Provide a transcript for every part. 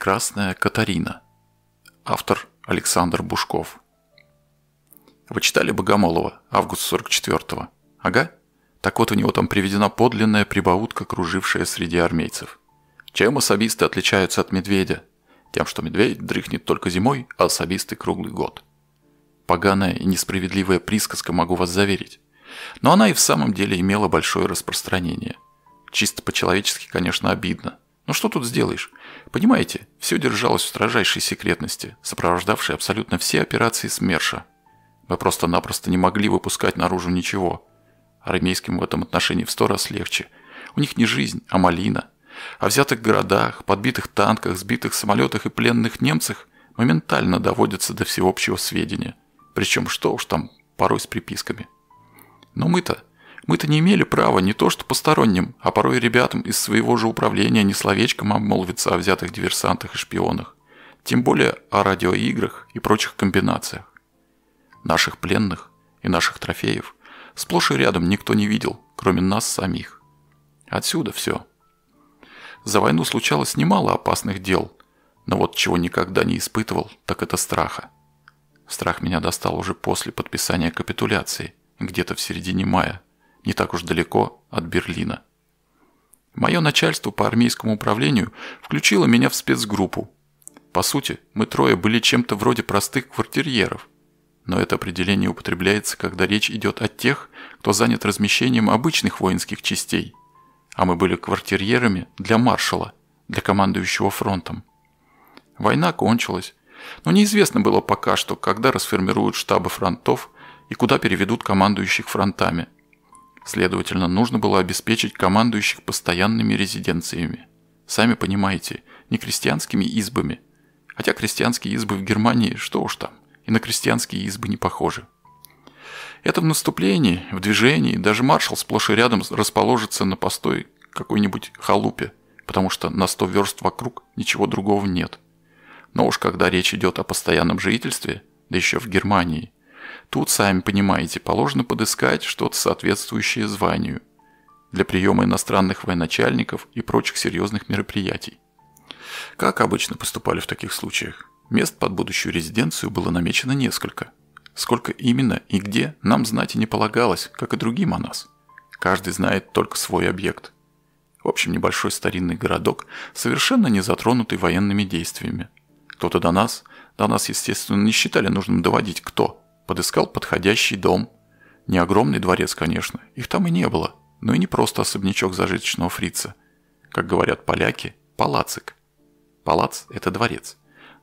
Прекрасная Катарина. Автор Александр Бушков. Вы читали Богомолова, август 44 -го? Ага? Так вот у него там приведена подлинная прибаутка, кружившая среди армейцев. Чем особисты отличаются от медведя? Тем, что медведь дрыхнет только зимой, а особисты круглый год. Поганая и несправедливая присказка, могу вас заверить. Но она и в самом деле имела большое распространение. Чисто по-человечески, конечно, обидно. Но ну что тут сделаешь? Понимаете, все держалось в строжайшей секретности, сопровождавшей абсолютно все операции СМЕРШа. Мы просто-напросто не могли выпускать наружу ничего. Армейским в этом отношении в сто раз легче. У них не жизнь, а малина. О взятых городах, подбитых танках, сбитых самолетах и пленных немцах моментально доводится до всеобщего сведения. Причем что уж там, порой с приписками. Но мы-то мы-то не имели права не то что посторонним, а порой ребятам из своего же управления не словечком обмолвиться о взятых диверсантах и шпионах, тем более о радиоиграх и прочих комбинациях. Наших пленных и наших трофеев сплошь и рядом никто не видел, кроме нас самих. Отсюда все. За войну случалось немало опасных дел, но вот чего никогда не испытывал, так это страха. Страх меня достал уже после подписания капитуляции, где-то в середине мая не так уж далеко от Берлина. Мое начальство по армейскому управлению включило меня в спецгруппу. По сути, мы трое были чем-то вроде простых квартирьеров. Но это определение употребляется, когда речь идет о тех, кто занят размещением обычных воинских частей. А мы были квартирьерами для маршала, для командующего фронтом. Война кончилась, но неизвестно было пока что, когда расформируют штабы фронтов и куда переведут командующих фронтами – Следовательно, нужно было обеспечить командующих постоянными резиденциями. Сами понимаете, не крестьянскими избами. Хотя крестьянские избы в Германии, что уж там, и на крестьянские избы не похожи. Это в наступлении, в движении, даже маршал сплошь и рядом расположится на постой какой-нибудь халупе, потому что на сто верст вокруг ничего другого нет. Но уж когда речь идет о постоянном жительстве, да еще в Германии – Тут, сами понимаете, положено подыскать что-то соответствующее званию для приема иностранных военачальников и прочих серьезных мероприятий. Как обычно поступали в таких случаях? Мест под будущую резиденцию было намечено несколько. Сколько именно и где, нам знать и не полагалось, как и другим о нас. Каждый знает только свой объект. В общем, небольшой старинный городок, совершенно не затронутый военными действиями. Кто-то до нас, до нас, естественно, не считали нужным доводить кто – подыскал подходящий дом. Не огромный дворец, конечно, их там и не было, но и не просто особнячок зажиточного фрица. Как говорят поляки, палацик. Палац – это дворец.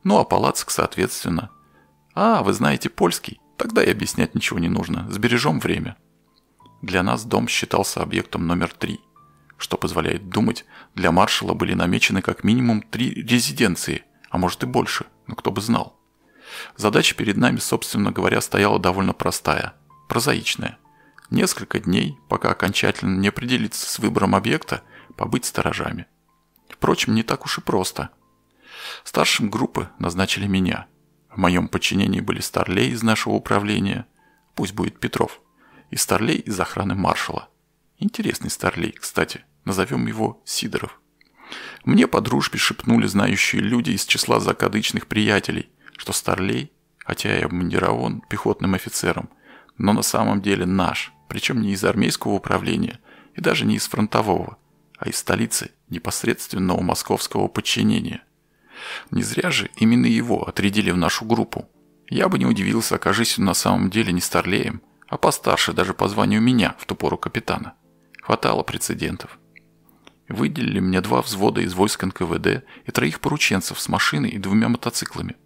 Ну а палацик, соответственно. А, вы знаете польский? Тогда и объяснять ничего не нужно, сбережем время. Для нас дом считался объектом номер три, что позволяет думать, для маршала были намечены как минимум три резиденции, а может и больше, но ну, кто бы знал. Задача перед нами, собственно говоря, стояла довольно простая, прозаичная. Несколько дней, пока окончательно не определиться с выбором объекта, побыть сторожами. Впрочем, не так уж и просто. Старшим группы назначили меня. В моем подчинении были старлей из нашего управления, пусть будет Петров, и старлей из охраны маршала. Интересный старлей, кстати, назовем его Сидоров. Мне по дружбе шепнули знающие люди из числа закадычных приятелей, что Старлей, хотя и обмундирован пехотным офицером, но на самом деле наш, причем не из армейского управления и даже не из фронтового, а из столицы непосредственного московского подчинения. Не зря же именно его отрядили в нашу группу. Я бы не удивился, окажись он на самом деле не Старлеем, а постарше даже по званию меня в ту пору капитана. Хватало прецедентов. Выделили мне два взвода из войск НКВД и троих порученцев с машиной и двумя мотоциклами –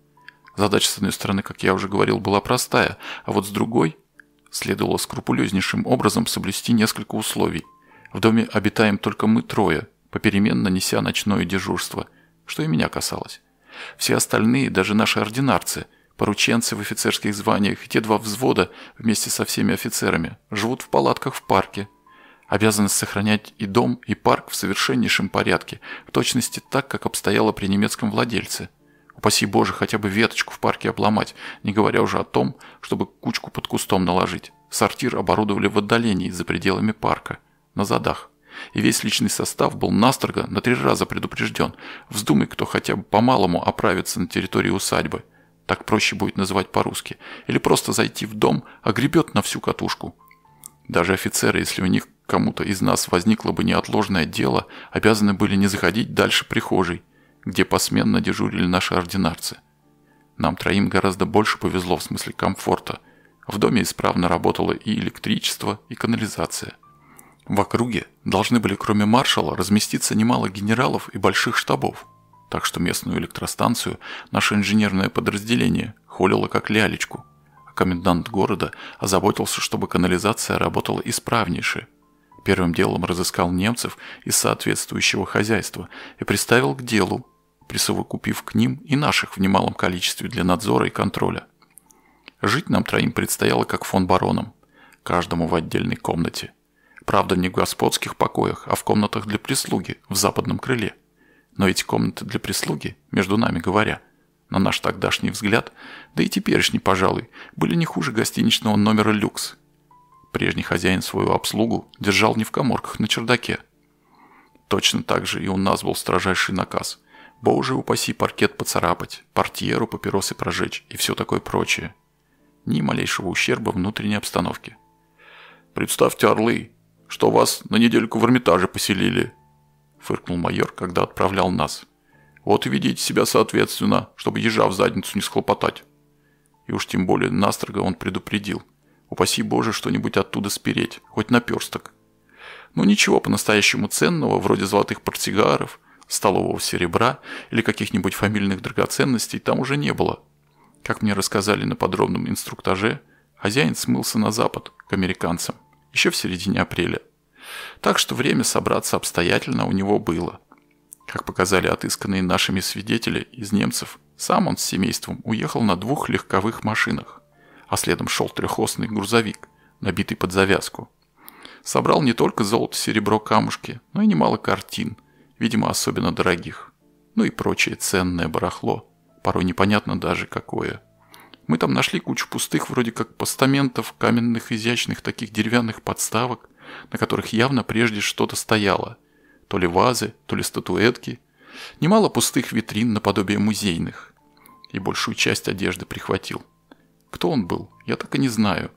Задача, с одной стороны, как я уже говорил, была простая, а вот с другой следовало скрупулезнейшим образом соблюсти несколько условий. В доме обитаем только мы трое, попеременно неся ночное дежурство, что и меня касалось. Все остальные, даже наши ординарцы, порученцы в офицерских званиях и те два взвода вместе со всеми офицерами, живут в палатках в парке. обязаны сохранять и дом, и парк в совершеннейшем порядке, в точности так, как обстояло при немецком владельце – Упаси Боже, хотя бы веточку в парке обломать, не говоря уже о том, чтобы кучку под кустом наложить. Сортир оборудовали в отдалении, за пределами парка, на задах. И весь личный состав был настрого на три раза предупрежден. Вздумай, кто хотя бы по-малому оправится на территории усадьбы. Так проще будет называть по-русски. Или просто зайти в дом, огребет на всю катушку. Даже офицеры, если у них кому-то из нас возникло бы неотложное дело, обязаны были не заходить дальше прихожей где посменно дежурили наши ординарцы. Нам троим гораздо больше повезло в смысле комфорта. В доме исправно работало и электричество, и канализация. В округе должны были кроме маршала разместиться немало генералов и больших штабов. Так что местную электростанцию наше инженерное подразделение холило как лялечку. А комендант города озаботился, чтобы канализация работала исправнейше, первым делом разыскал немцев из соответствующего хозяйства и приставил к делу, присовокупив к ним и наших в немалом количестве для надзора и контроля. Жить нам троим предстояло как фон баронам, каждому в отдельной комнате. Правда, не в господских покоях, а в комнатах для прислуги в западном крыле. Но эти комнаты для прислуги, между нами говоря, на наш тогдашний взгляд, да и теперешний, пожалуй, были не хуже гостиничного номера «Люкс». Прежний хозяин свою обслугу держал не в коморках на чердаке. Точно так же и у нас был строжайший наказ – Боже упаси паркет поцарапать, портьеру папиросы прожечь и все такое прочее. Ни малейшего ущерба внутренней обстановке. «Представьте, орлы, что вас на недельку в Эрмитаже поселили», – фыркнул майор, когда отправлял нас. «Вот и ведите себя соответственно, чтобы ежа в задницу не схлопотать». И уж тем более настрого он предупредил. «Упаси Боже что-нибудь оттуда спереть, хоть наперсток». Ну ничего по-настоящему ценного, вроде золотых портсигаров столового серебра или каких-нибудь фамильных драгоценностей там уже не было. Как мне рассказали на подробном инструктаже, хозяин смылся на запад, к американцам, еще в середине апреля. Так что время собраться обстоятельно у него было. Как показали отысканные нашими свидетели из немцев, сам он с семейством уехал на двух легковых машинах, а следом шел трехосный грузовик, набитый под завязку. Собрал не только золото, серебро, камушки, но и немало картин – видимо, особенно дорогих. Ну и прочее ценное барахло, порой непонятно даже какое. Мы там нашли кучу пустых вроде как постаментов, каменных изящных таких деревянных подставок, на которых явно прежде что-то стояло. То ли вазы, то ли статуэтки. Немало пустых витрин наподобие музейных. И большую часть одежды прихватил. Кто он был, я так и не знаю.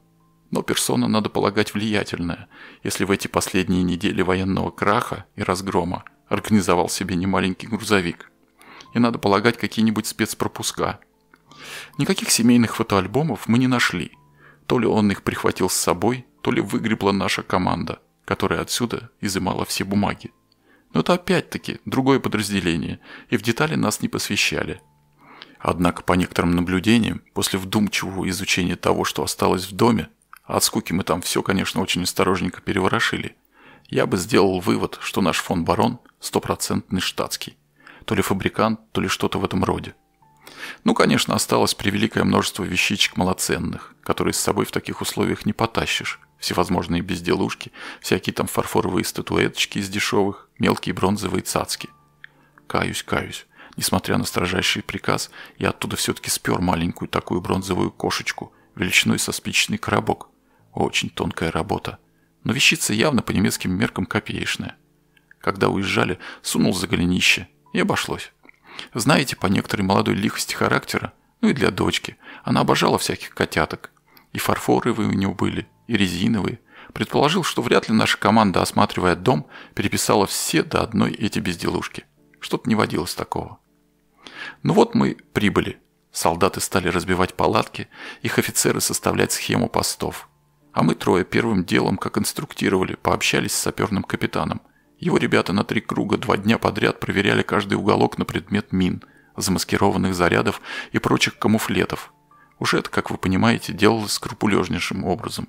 Но персона, надо полагать, влиятельная, если в эти последние недели военного краха и разгрома организовал себе немаленький грузовик. И надо полагать какие-нибудь спецпропуска. Никаких семейных фотоальбомов мы не нашли. То ли он их прихватил с собой, то ли выгребла наша команда, которая отсюда изымала все бумаги. Но это опять-таки другое подразделение, и в детали нас не посвящали. Однако, по некоторым наблюдениям, после вдумчивого изучения того, что осталось в доме, а от скуки мы там все, конечно, очень осторожненько переворошили – я бы сделал вывод, что наш фон Барон стопроцентный штатский. То ли фабрикант, то ли что-то в этом роде. Ну, конечно, осталось превеликое множество вещичек малоценных, которые с собой в таких условиях не потащишь. Всевозможные безделушки, всякие там фарфоровые статуэточки из дешевых, мелкие бронзовые цацки. Каюсь, каюсь. Несмотря на строжайший приказ, я оттуда все-таки спер маленькую такую бронзовую кошечку, величиной со спичный коробок. Очень тонкая работа но вещица явно по немецким меркам копеечная. Когда уезжали, сунул за голенище и обошлось. Знаете, по некоторой молодой лихости характера, ну и для дочки, она обожала всяких котяток. И фарфоровые у нее были, и резиновые. Предположил, что вряд ли наша команда, осматривая дом, переписала все до одной эти безделушки. Что-то не водилось такого. Ну вот мы прибыли. Солдаты стали разбивать палатки, их офицеры составлять схему постов – а мы трое первым делом, как инструктировали, пообщались с саперным капитаном. Его ребята на три круга два дня подряд проверяли каждый уголок на предмет мин, замаскированных зарядов и прочих камуфлетов. Уж это, как вы понимаете, делалось скрупулезнейшим образом.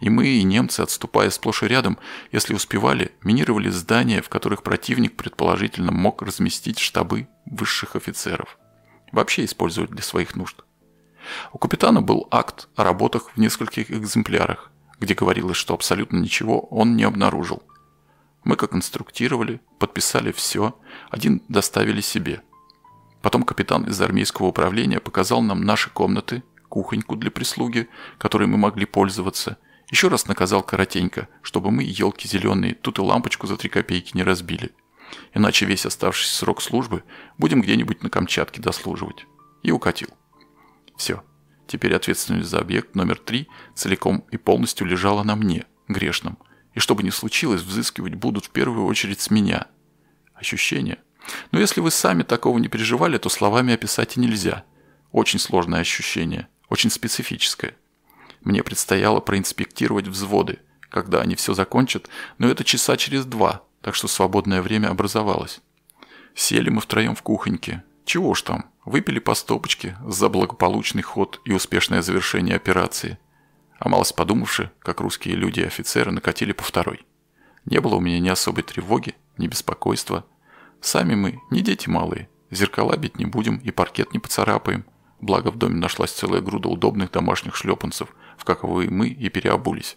И мы, и немцы, отступая сплошь и рядом, если успевали, минировали здания, в которых противник предположительно мог разместить штабы высших офицеров. Вообще использовать для своих нужд. У капитана был акт о работах в нескольких экземплярах, где говорилось, что абсолютно ничего он не обнаружил. Мы как инструктировали, подписали все, один доставили себе. Потом капитан из армейского управления показал нам наши комнаты, кухоньку для прислуги, которой мы могли пользоваться. Еще раз наказал коротенько, чтобы мы елки зеленые, тут и лампочку за три копейки не разбили. Иначе весь оставшийся срок службы будем где-нибудь на Камчатке дослуживать. И укатил. Все. Теперь ответственность за объект номер три целиком и полностью лежала на мне, грешном. И что бы ни случилось, взыскивать будут в первую очередь с меня. Ощущение. Но если вы сами такого не переживали, то словами описать и нельзя. Очень сложное ощущение, очень специфическое. Мне предстояло проинспектировать взводы, когда они все закончат, но это часа через два, так что свободное время образовалось. Сели мы втроем в кухоньке, чего ж там, выпили по стопочке за благополучный ход и успешное завершение операции. А малость подумавши, как русские люди и офицеры накатили по второй. Не было у меня ни особой тревоги, ни беспокойства. Сами мы не дети малые, зеркала бить не будем и паркет не поцарапаем. Благо в доме нашлась целая груда удобных домашних шлепанцев, в каковые мы и переобулись.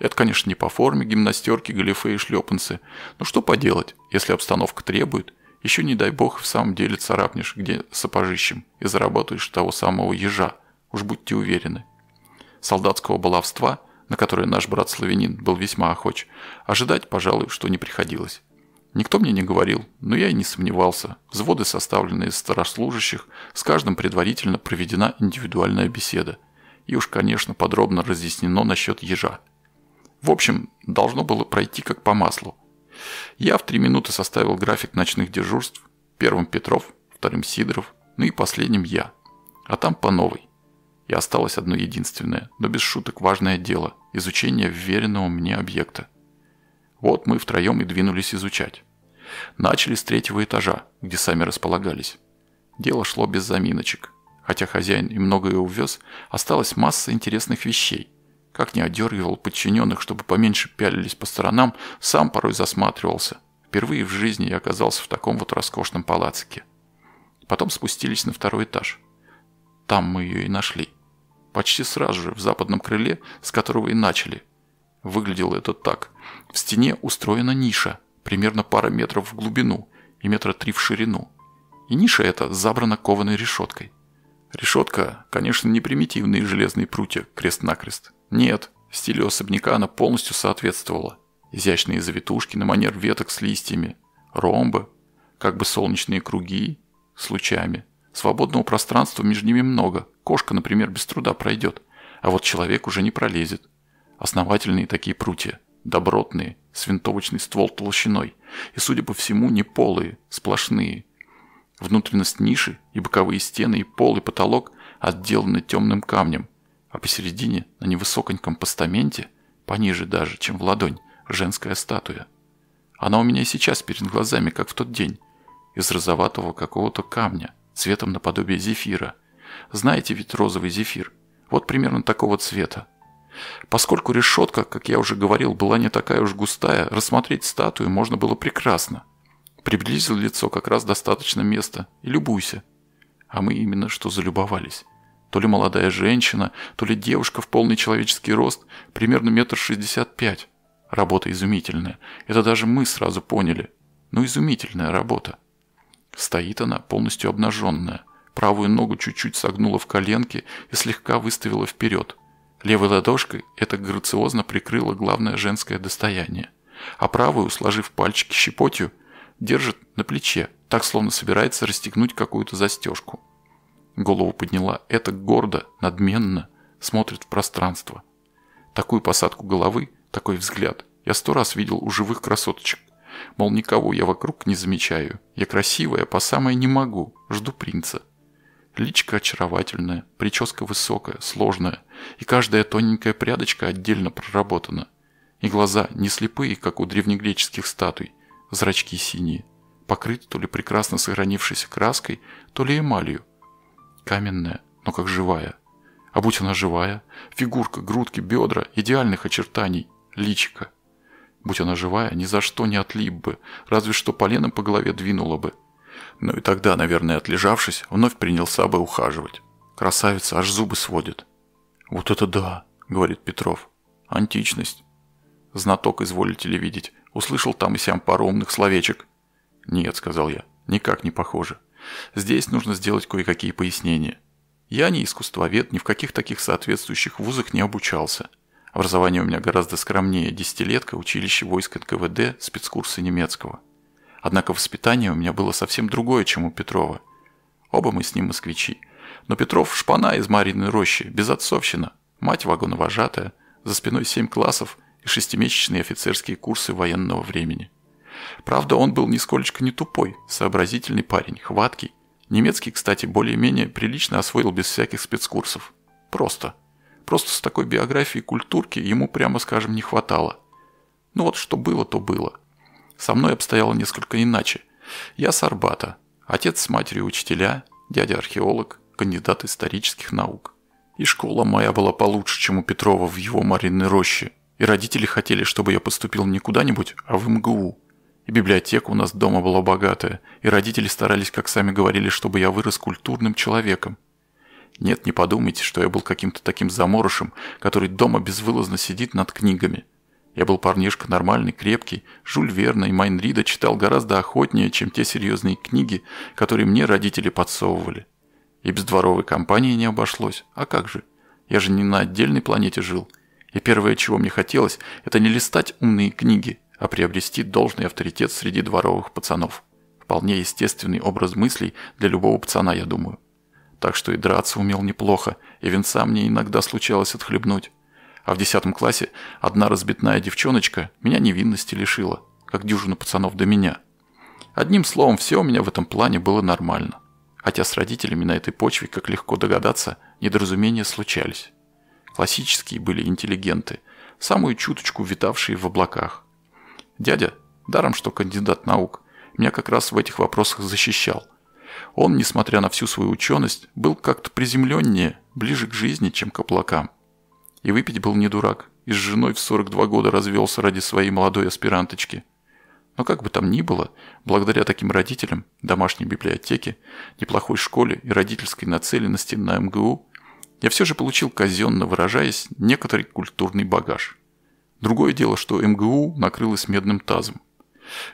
Это, конечно, не по форме гимнастерки, галифе и шлепанцы, но ну, что поделать, если обстановка требует – еще не дай бог в самом деле царапнешь где сапожищем и заработаешь того самого ежа, уж будьте уверены. Солдатского баловства, на которое наш брат-славянин был весьма охоч, ожидать, пожалуй, что не приходилось. Никто мне не говорил, но я и не сомневался. Взводы, составленные из старослужащих, с каждым предварительно проведена индивидуальная беседа. И уж, конечно, подробно разъяснено насчет ежа. В общем, должно было пройти как по маслу – я в три минуты составил график ночных дежурств. Первым Петров, вторым Сидоров, ну и последним я. А там по новой. И осталось одно единственное, но без шуток важное дело – изучение вверенного мне объекта. Вот мы втроем и двинулись изучать. Начали с третьего этажа, где сами располагались. Дело шло без заминочек. Хотя хозяин и многое увез, осталась масса интересных вещей, как не одергивал подчиненных, чтобы поменьше пялились по сторонам, сам порой засматривался. Впервые в жизни я оказался в таком вот роскошном палацике. Потом спустились на второй этаж. Там мы ее и нашли. Почти сразу же в западном крыле, с которого и начали. Выглядело это так. В стене устроена ниша, примерно пара метров в глубину и метра три в ширину. И ниша эта забрана кованой решеткой. Решетка, конечно, не примитивные железные прутья крест-накрест. Нет, стилю особняка она полностью соответствовала. Изящные завитушки на манер веток с листьями, ромбы, как бы солнечные круги с лучами. Свободного пространства между ними много. Кошка, например, без труда пройдет, а вот человек уже не пролезет. Основательные такие прутья, добротные, с винтовочный ствол толщиной, и, судя по всему, не полые, сплошные. Внутренность ниши и боковые стены, и пол, и потолок отделаны темным камнем, а посередине, на невысоконьком постаменте, пониже даже, чем в ладонь, женская статуя. Она у меня и сейчас перед глазами, как в тот день, из розоватого какого-то камня, цветом наподобие зефира. Знаете ведь розовый зефир? Вот примерно такого цвета. Поскольку решетка, как я уже говорил, была не такая уж густая, рассмотреть статую можно было прекрасно. Приблизил лицо как раз достаточно места и любуйся. А мы именно что залюбовались. То ли молодая женщина, то ли девушка в полный человеческий рост, примерно метр шестьдесят пять. Работа изумительная. Это даже мы сразу поняли. Но ну, изумительная работа. Стоит она полностью обнаженная. Правую ногу чуть-чуть согнула в коленке и слегка выставила вперед. Левой ладошкой это грациозно прикрыло главное женское достояние. А правую, сложив пальчики щепотью, держит на плече, так словно собирается расстегнуть какую-то застежку. Голову подняла. Это гордо, надменно смотрит в пространство. Такую посадку головы, такой взгляд я сто раз видел у живых красоточек. Мол, никого я вокруг не замечаю. Я красивая, по самое не могу. Жду принца. Личка очаровательная, прическа высокая, сложная. И каждая тоненькая прядочка отдельно проработана. И глаза не слепые, как у древнегреческих статуй. Зрачки синие. Покрыты то ли прекрасно сохранившейся краской, то ли эмалью каменная, но как живая. А будь она живая, фигурка, грудки, бедра, идеальных очертаний, личика. Будь она живая, ни за что не отлип бы, разве что поленом по голове двинула бы. Ну и тогда, наверное, отлежавшись, вновь принялся бы ухаживать. Красавица аж зубы сводит. «Вот это да!» — говорит Петров. «Античность!» Знаток, изволите ли видеть, услышал там и сям пару умных словечек. «Нет», — сказал я, — «никак не похоже». Здесь нужно сделать кое-какие пояснения. Я не искусствовед, ни в каких таких соответствующих вузах не обучался. Образование у меня гораздо скромнее – десятилетка, училище войск НКВД, спецкурсы немецкого. Однако воспитание у меня было совсем другое, чем у Петрова. Оба мы с ним москвичи. Но Петров – шпана из Мариной рощи, безотцовщина, мать вагоновожатая, за спиной семь классов и шестимесячные офицерские курсы военного времени – Правда, он был нисколечко не тупой, сообразительный парень, хваткий. Немецкий, кстати, более-менее прилично освоил без всяких спецкурсов. Просто. Просто с такой биографией культурки ему, прямо скажем, не хватало. Ну вот что было, то было. Со мной обстояло несколько иначе. Я с Арбата. Отец с матерью учителя, дядя археолог, кандидат исторических наук. И школа моя была получше, чем у Петрова в его Мариной роще. И родители хотели, чтобы я поступил не куда-нибудь, а в МГУ. И библиотека у нас дома была богатая, и родители старались, как сами говорили, чтобы я вырос культурным человеком. Нет, не подумайте, что я был каким-то таким заморышем, который дома безвылазно сидит над книгами. Я был парнишка нормальный, крепкий, Жюль Верна и Майн Рида читал гораздо охотнее, чем те серьезные книги, которые мне родители подсовывали. И без дворовой компании не обошлось. А как же? Я же не на отдельной планете жил. И первое, чего мне хотелось, это не листать умные книги – а приобрести должный авторитет среди дворовых пацанов. Вполне естественный образ мыслей для любого пацана, я думаю. Так что и драться умел неплохо, и венца мне иногда случалось отхлебнуть. А в десятом классе одна разбитная девчоночка меня невинности лишила, как дюжину пацанов до меня. Одним словом, все у меня в этом плане было нормально. Хотя с родителями на этой почве, как легко догадаться, недоразумения случались. Классические были интеллигенты, самую чуточку витавшие в облаках. Дядя, даром что кандидат наук, меня как раз в этих вопросах защищал. Он, несмотря на всю свою ученость, был как-то приземленнее, ближе к жизни, чем к облакам. И выпить был не дурак, и с женой в 42 года развелся ради своей молодой аспиранточки. Но как бы там ни было, благодаря таким родителям, домашней библиотеке, неплохой школе и родительской нацеленности на МГУ, я все же получил казенно выражаясь некоторый культурный багаж – Другое дело, что МГУ накрылось медным тазом.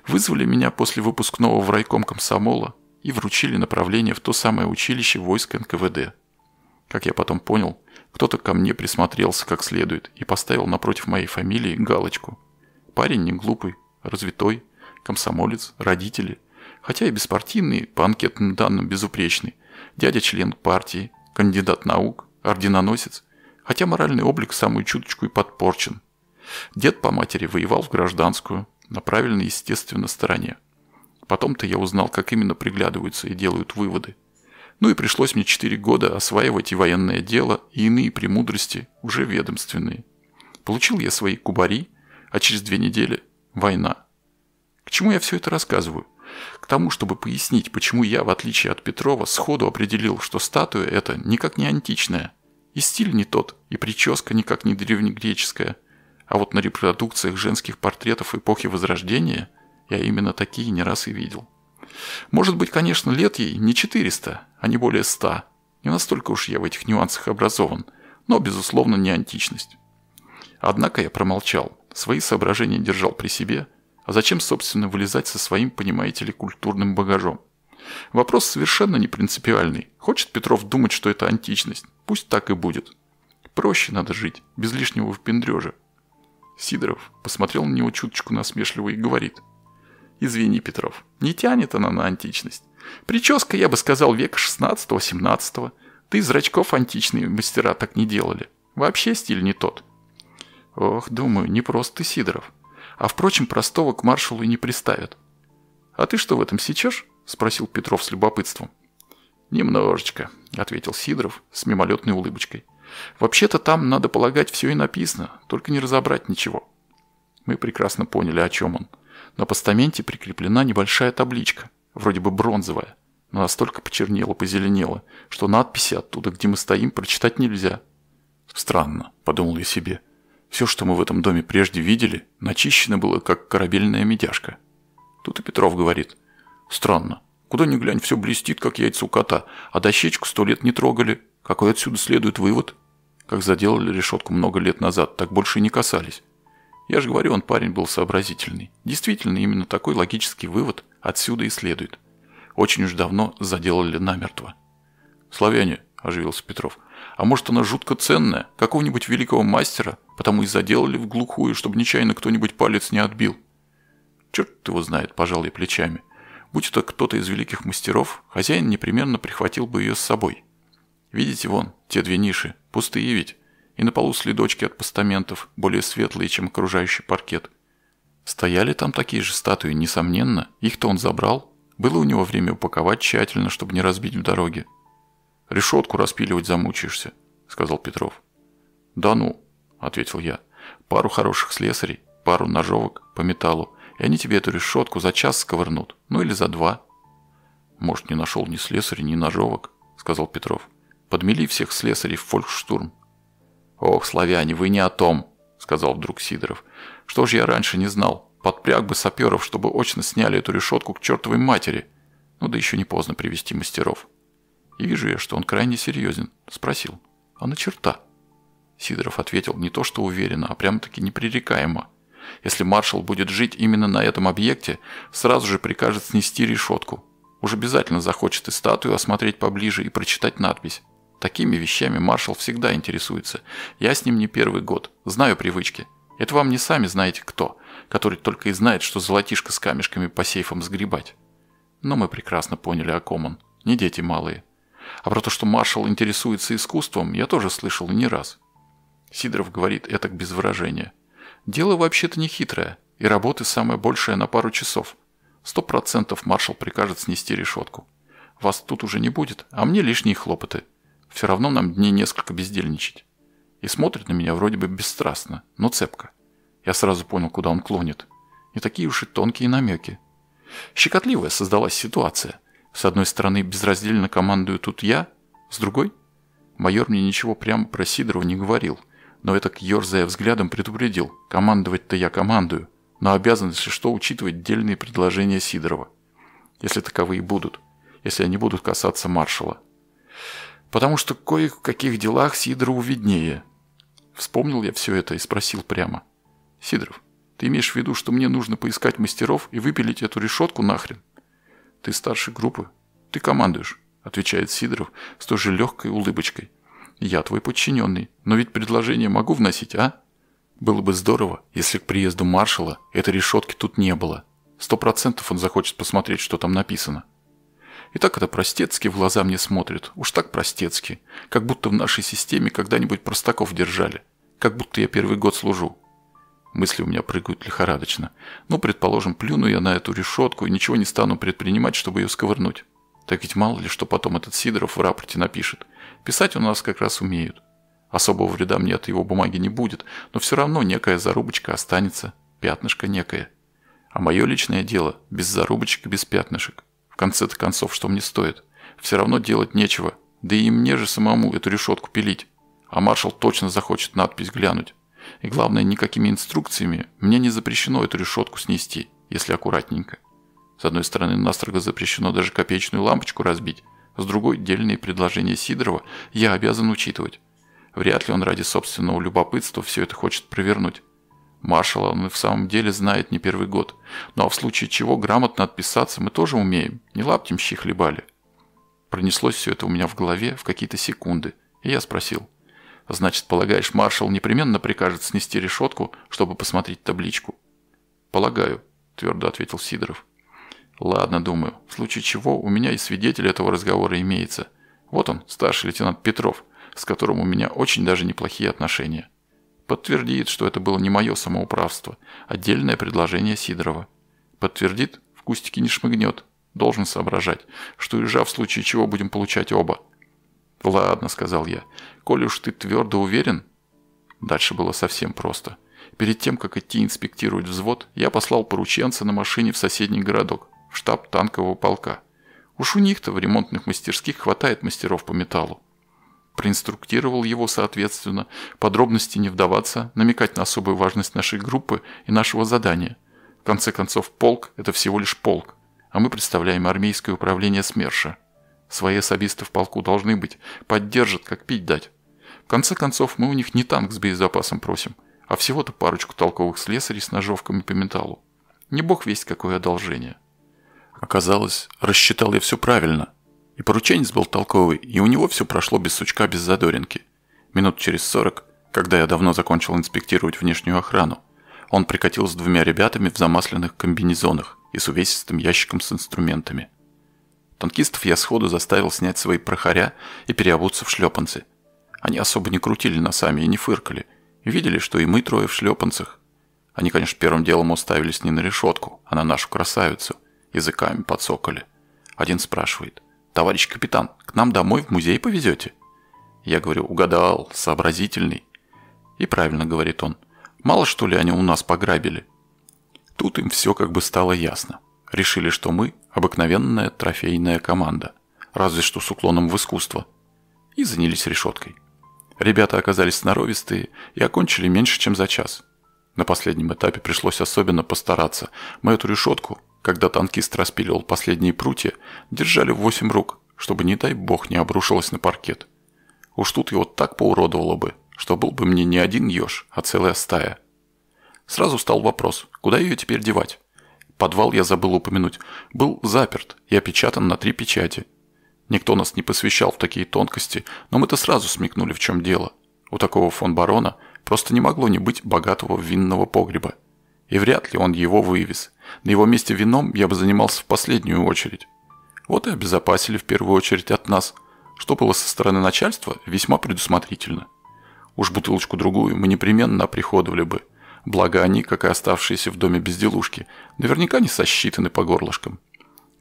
Вызвали меня после выпускного в райком комсомола и вручили направление в то самое училище войск НКВД. Как я потом понял, кто-то ко мне присмотрелся как следует и поставил напротив моей фамилии галочку. Парень не глупый, развитой, комсомолец, родители, хотя и беспартийный, по анкетным данным безупречный, дядя член партии, кандидат наук, орденоносец, хотя моральный облик самую чуточку и подпорчен – Дед по матери воевал в гражданскую, на правильной, естественно, стороне. Потом-то я узнал, как именно приглядываются и делают выводы. Ну и пришлось мне 4 года осваивать и военное дело, и иные премудрости, уже ведомственные. Получил я свои кубари, а через две недели – война. К чему я все это рассказываю? К тому, чтобы пояснить, почему я, в отличие от Петрова, сходу определил, что статуя эта никак не античная. И стиль не тот, и прическа никак не древнегреческая – а вот на репродукциях женских портретов эпохи Возрождения я именно такие не раз и видел. Может быть, конечно, лет ей не 400, а не более 100. Не настолько уж я в этих нюансах образован, но, безусловно, не античность. Однако я промолчал, свои соображения держал при себе, а зачем, собственно, вылезать со своим, понимаете ли, культурным багажом? Вопрос совершенно не принципиальный. Хочет Петров думать, что это античность? Пусть так и будет. Проще надо жить, без лишнего впендрежа. Сидоров посмотрел на него чуточку насмешливо и говорит. «Извини, Петров, не тянет она на античность. Прическа, я бы сказал, века 16-17. Ты да зрачков античные мастера так не делали. Вообще стиль не тот». «Ох, думаю, не просто ты, Сидоров. А впрочем, простого к маршалу и не приставят». «А ты что в этом сечешь?» – спросил Петров с любопытством. «Немножечко», – ответил Сидоров с мимолетной улыбочкой. Вообще-то там, надо полагать, все и написано, только не разобрать ничего. Мы прекрасно поняли, о чем он. На постаменте прикреплена небольшая табличка, вроде бы бронзовая, но настолько почернела-позеленела, что надписи оттуда, где мы стоим, прочитать нельзя. «Странно», — подумал я себе. «Все, что мы в этом доме прежде видели, начищено было, как корабельная медяшка». Тут и Петров говорит. «Странно. Куда ни глянь, все блестит, как яйца у кота, а дощечку сто лет не трогали. Какой отсюда следует вывод? Как заделали решетку много лет назад, так больше и не касались. Я же говорю, он парень был сообразительный. Действительно, именно такой логический вывод отсюда и следует. Очень уж давно заделали намертво. «Славяне», – оживился Петров, – «а может она жутко ценная, какого-нибудь великого мастера, потому и заделали в глухую, чтобы нечаянно кто-нибудь палец не отбил?» «Черт его знает», – пожал я плечами. Будь это кто-то из великих мастеров, хозяин непременно прихватил бы ее с собой. Видите вон, те две ниши, пустые ведь. И на полу следочки от постаментов, более светлые, чем окружающий паркет. Стояли там такие же статуи, несомненно. Их-то он забрал. Было у него время упаковать тщательно, чтобы не разбить в дороге. «Решетку распиливать замучаешься», — сказал Петров. «Да ну», — ответил я. «Пару хороших слесарей, пару ножовок по металлу, и они тебе эту решетку за час сковырнут, ну или за два». «Может, не нашел ни слесаря, ни ножовок», — сказал Петров. Подмели всех слесарей в фолькштурм. «Ох, славяне, вы не о том», — сказал вдруг Сидоров. «Что ж я раньше не знал? Подпряг бы саперов, чтобы очно сняли эту решетку к чертовой матери. Ну да еще не поздно привести мастеров». И вижу я, что он крайне серьезен. Спросил. «А на черта?» Сидоров ответил не то что уверенно, а прямо-таки непререкаемо. «Если маршал будет жить именно на этом объекте, сразу же прикажет снести решетку. Уж обязательно захочет и статую осмотреть поближе и прочитать надпись. Такими вещами маршал всегда интересуется. Я с ним не первый год, знаю привычки. Это вам не сами знаете кто, который только и знает, что золотишко с камешками по сейфам сгребать. Но мы прекрасно поняли, о ком он. Не дети малые. А про то, что маршал интересуется искусством, я тоже слышал не раз. Сидоров говорит это без выражения. Дело вообще-то не хитрое, и работы самое большее на пару часов. Сто процентов маршал прикажет снести решетку. Вас тут уже не будет, а мне лишние хлопоты все равно нам дней несколько бездельничать. И смотрит на меня вроде бы бесстрастно, но цепко. Я сразу понял, куда он клонит. Не такие уж и тонкие намеки. Щекотливая создалась ситуация. С одной стороны, безраздельно командую тут я, с другой... Майор мне ничего прямо про Сидорова не говорил, но это, ерзая взглядом, предупредил. Командовать-то я командую, но обязан, если что, учитывать дельные предложения Сидорова. Если таковые будут. Если они будут касаться маршала потому что кое в каких делах Сидорову виднее. Вспомнил я все это и спросил прямо. «Сидоров, ты имеешь в виду, что мне нужно поискать мастеров и выпилить эту решетку нахрен?» «Ты старший группы. Ты командуешь», — отвечает Сидоров с той же легкой улыбочкой. «Я твой подчиненный, но ведь предложение могу вносить, а?» Было бы здорово, если к приезду маршала этой решетки тут не было. Сто процентов он захочет посмотреть, что там написано. И так это простецки в глаза мне смотрит. Уж так простецки. Как будто в нашей системе когда-нибудь простаков держали. Как будто я первый год служу. Мысли у меня прыгают лихорадочно. Ну, предположим, плюну я на эту решетку и ничего не стану предпринимать, чтобы ее сковырнуть. Так ведь мало ли, что потом этот Сидоров в рапорте напишет. Писать у нас как раз умеют. Особого вреда мне от его бумаги не будет, но все равно некая зарубочка останется, пятнышко некое. А мое личное дело без зарубочек и без пятнышек конце-то концов, что мне стоит? Все равно делать нечего. Да и мне же самому эту решетку пилить. А маршал точно захочет надпись глянуть. И главное, никакими инструкциями мне не запрещено эту решетку снести, если аккуратненько. С одной стороны, настрого запрещено даже копеечную лампочку разбить, с другой, дельные предложения Сидорова я обязан учитывать. Вряд ли он ради собственного любопытства все это хочет провернуть. Маршала он и в самом деле знает не первый год. Ну а в случае чего грамотно отписаться мы тоже умеем. Не лаптем щи хлебали. Пронеслось все это у меня в голове в какие-то секунды. И я спросил. Значит, полагаешь, маршал непременно прикажет снести решетку, чтобы посмотреть табличку? Полагаю, твердо ответил Сидоров. Ладно, думаю, в случае чего у меня и свидетель этого разговора имеется. Вот он, старший лейтенант Петров, с которым у меня очень даже неплохие отношения. Подтвердит, что это было не мое самоуправство. А отдельное предложение Сидорова. Подтвердит, в кустике не шмыгнет. Должен соображать, что ежа в случае чего будем получать оба. «Ладно», — сказал я, — «коль уж ты твердо уверен...» Дальше было совсем просто. Перед тем, как идти инспектировать взвод, я послал порученца на машине в соседний городок, в штаб танкового полка. Уж у них-то в ремонтных мастерских хватает мастеров по металлу проинструктировал его соответственно, подробности не вдаваться, намекать на особую важность нашей группы и нашего задания. В конце концов, полк – это всего лишь полк, а мы представляем армейское управление СМЕРШа. Свои особисты в полку должны быть, поддержат, как пить дать. В конце концов, мы у них не танк с боезапасом просим, а всего-то парочку толковых слесарей с ножовками по металлу. Не бог весть, какое одолжение. Оказалось, рассчитал я все правильно – и порученец был толковый, и у него все прошло без сучка, без задоринки. Минут через сорок, когда я давно закончил инспектировать внешнюю охрану, он прикатил с двумя ребятами в замасленных комбинезонах и с увесистым ящиком с инструментами. Танкистов я сходу заставил снять свои прохаря и переобуться в шлепанцы. Они особо не крутили носами и не фыркали. Видели, что и мы трое в шлепанцах. Они, конечно, первым делом уставились не на решетку, а на нашу красавицу. Языками подсокали. Один спрашивает. «Товарищ капитан, к нам домой в музей повезете?» Я говорю, угадал, сообразительный. И правильно говорит он. Мало что ли они у нас пограбили? Тут им все как бы стало ясно. Решили, что мы – обыкновенная трофейная команда, разве что с уклоном в искусство. И занялись решеткой. Ребята оказались сноровистые и окончили меньше, чем за час. На последнем этапе пришлось особенно постараться. Мы эту решетку когда танкист распиливал последние прутья, держали восемь рук, чтобы, не дай бог, не обрушилось на паркет. Уж тут его так поуродовало бы, что был бы мне не один еж, а целая стая. Сразу встал вопрос, куда ее теперь девать? Подвал, я забыл упомянуть, был заперт и опечатан на три печати. Никто нас не посвящал в такие тонкости, но мы-то сразу смекнули, в чем дело. У такого фон барона просто не могло не быть богатого винного погреба. И вряд ли он его вывез – на его месте вином я бы занимался в последнюю очередь. Вот и обезопасили в первую очередь от нас, что было со стороны начальства весьма предусмотрительно. Уж бутылочку-другую мы непременно оприходовали бы, благо они, как и оставшиеся в доме безделушки, наверняка не сосчитаны по горлышкам.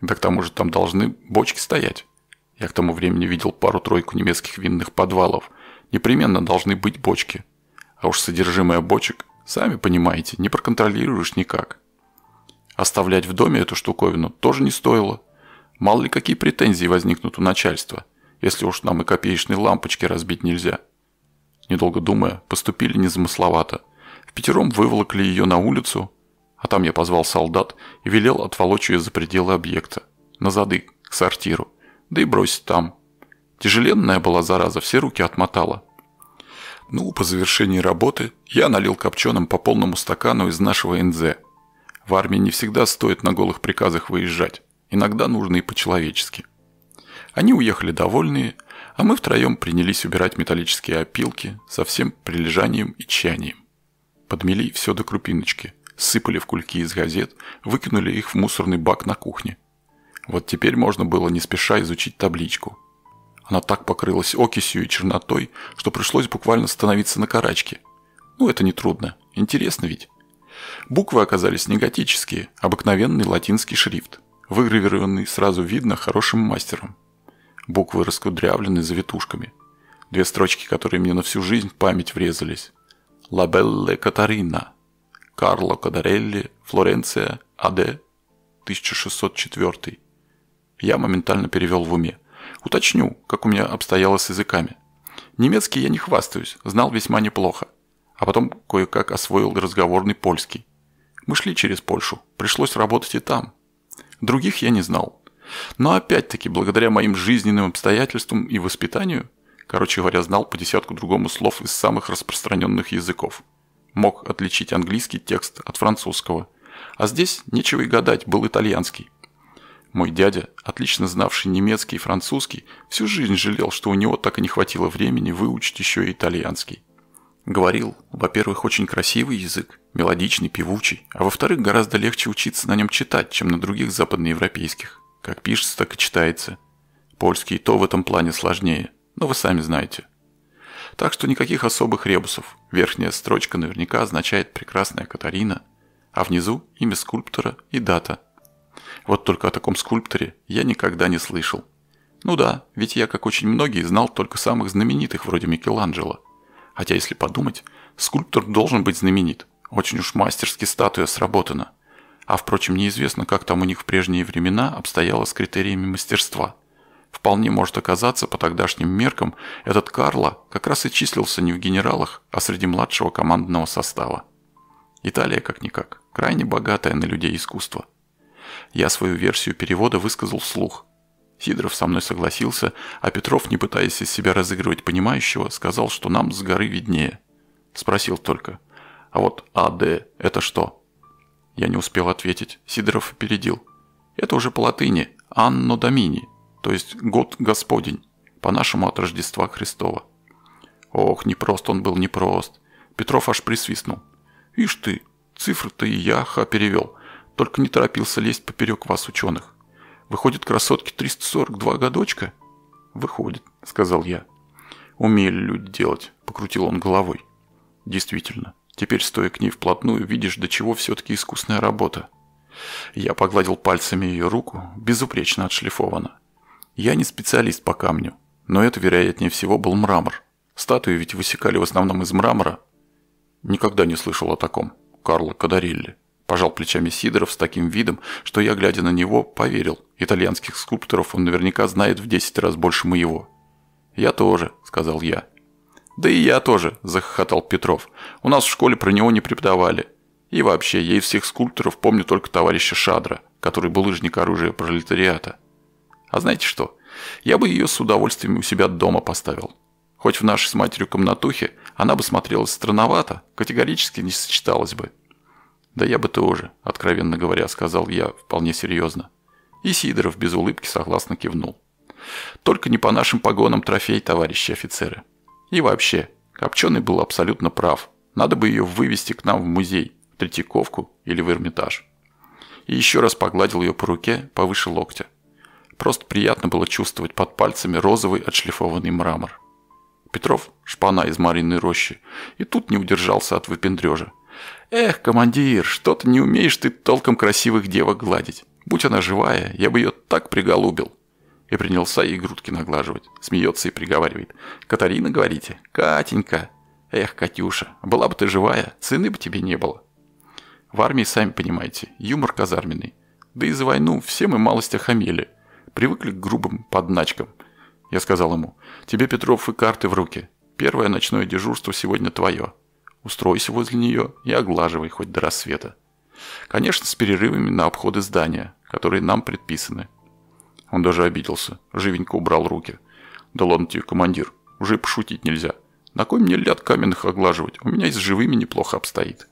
Да к тому же там должны бочки стоять. Я к тому времени видел пару-тройку немецких винных подвалов. Непременно должны быть бочки. А уж содержимое бочек, сами понимаете, не проконтролируешь никак. Оставлять в доме эту штуковину тоже не стоило. Мало ли какие претензии возникнут у начальства, если уж нам и копеечные лампочки разбить нельзя. Недолго думая, поступили незамысловато. В пятером выволокли ее на улицу, а там я позвал солдат и велел отволочь ее за пределы объекта. На зады, к сортиру. Да и бросить там. Тяжеленная была зараза, все руки отмотала. Ну, по завершении работы я налил копченым по полному стакану из нашего НЗ – в армии не всегда стоит на голых приказах выезжать. Иногда нужно и по-человечески. Они уехали довольные, а мы втроем принялись убирать металлические опилки со всем прилежанием и чаянием. Подмели все до крупиночки, сыпали в кульки из газет, выкинули их в мусорный бак на кухне. Вот теперь можно было не спеша изучить табличку. Она так покрылась окисью и чернотой, что пришлось буквально становиться на карачке. Ну это не трудно. Интересно ведь? Буквы оказались не обыкновенный латинский шрифт, выгравированный сразу видно хорошим мастером. Буквы раскудрявлены завитушками. Две строчки, которые мне на всю жизнь в память врезались. «Лабелле Катарина», «Карло Кадарелли», «Флоренция», А.Д. 1604. Я моментально перевел в уме. Уточню, как у меня обстояло с языками. Немецкий я не хвастаюсь, знал весьма неплохо. А потом кое-как освоил разговорный польский. Мы шли через Польшу. Пришлось работать и там. Других я не знал. Но опять-таки, благодаря моим жизненным обстоятельствам и воспитанию, короче говоря, знал по десятку другому слов из самых распространенных языков. Мог отличить английский текст от французского. А здесь нечего и гадать, был итальянский. Мой дядя, отлично знавший немецкий и французский, всю жизнь жалел, что у него так и не хватило времени выучить еще и итальянский. Говорил, во-первых, очень красивый язык, мелодичный, певучий, а во-вторых, гораздо легче учиться на нем читать, чем на других западноевропейских. Как пишется, так и читается. Польский и то в этом плане сложнее, но вы сами знаете. Так что никаких особых ребусов. Верхняя строчка наверняка означает «прекрасная Катарина», а внизу имя скульптора и дата. Вот только о таком скульпторе я никогда не слышал. Ну да, ведь я, как очень многие, знал только самых знаменитых вроде Микеланджело – Хотя, если подумать, скульптор должен быть знаменит. Очень уж мастерски статуя сработана. А впрочем, неизвестно, как там у них в прежние времена обстояло с критериями мастерства. Вполне может оказаться, по тогдашним меркам, этот Карло как раз и числился не в генералах, а среди младшего командного состава. Италия, как-никак, крайне богатая на людей искусства. Я свою версию перевода высказал вслух, Сидоров со мной согласился, а Петров, не пытаясь из себя разыгрывать понимающего, сказал, что нам с горы виднее. Спросил только, а вот АД это что? Я не успел ответить, Сидоров опередил. Это уже по латыни «Анно Домини», то есть «Год Господень», по-нашему от Рождества Христова. Ох, непрост он был, непрост. Петров аж присвистнул. Ишь ты, цифры-то и яха перевел, только не торопился лезть поперек вас, ученых. Выходит, красотки 342 годочка? Выходит, сказал я. Умели люди делать, покрутил он головой. Действительно, теперь стоя к ней вплотную, видишь, до чего все-таки искусная работа. Я погладил пальцами ее руку, безупречно отшлифована. Я не специалист по камню, но это, вероятнее всего, был мрамор. Статуи ведь высекали в основном из мрамора. Никогда не слышал о таком. Карло Кадарилли. Пожал плечами Сидоров с таким видом, что я, глядя на него, поверил. Итальянских скульпторов он наверняка знает в 10 раз больше моего. «Я тоже», — сказал я. «Да и я тоже», – захохотал Петров. «У нас в школе про него не преподавали. И вообще, я из всех скульпторов помню только товарища Шадра, который был лыжник оружия пролетариата. А знаете что? Я бы ее с удовольствием у себя дома поставил. Хоть в нашей с матерью комнатухе она бы смотрелась странновато, категорически не сочеталась бы. «Да я бы тоже», – откровенно говоря, сказал я вполне серьезно. И Сидоров без улыбки согласно кивнул. «Только не по нашим погонам трофей, товарищи офицеры. И вообще, Копченый был абсолютно прав. Надо бы ее вывести к нам в музей, в Третьяковку или в Эрмитаж». И еще раз погладил ее по руке повыше локтя. Просто приятно было чувствовать под пальцами розовый отшлифованный мрамор. Петров – шпана из Мариной рощи, и тут не удержался от выпендрежа. «Эх, командир, что-то не умеешь ты толком красивых девок гладить. Будь она живая, я бы ее так приголубил». И принялся ей грудки наглаживать. Смеется и приговаривает. «Катарина, говорите? Катенька!» «Эх, Катюша, была бы ты живая, цены бы тебе не было». В армии, сами понимаете, юмор казарменный. Да и за войну все мы малость хамели. Привыкли к грубым подначкам. Я сказал ему, тебе, Петров, и карты в руки. Первое ночное дежурство сегодня твое. Устройся возле нее и оглаживай хоть до рассвета. Конечно, с перерывами на обходы здания, которые нам предписаны. Он даже обиделся, живенько убрал руки. Да ладно тебе, командир, уже пошутить нельзя. На кой мне ляд каменных оглаживать? У меня и с живыми неплохо обстоит.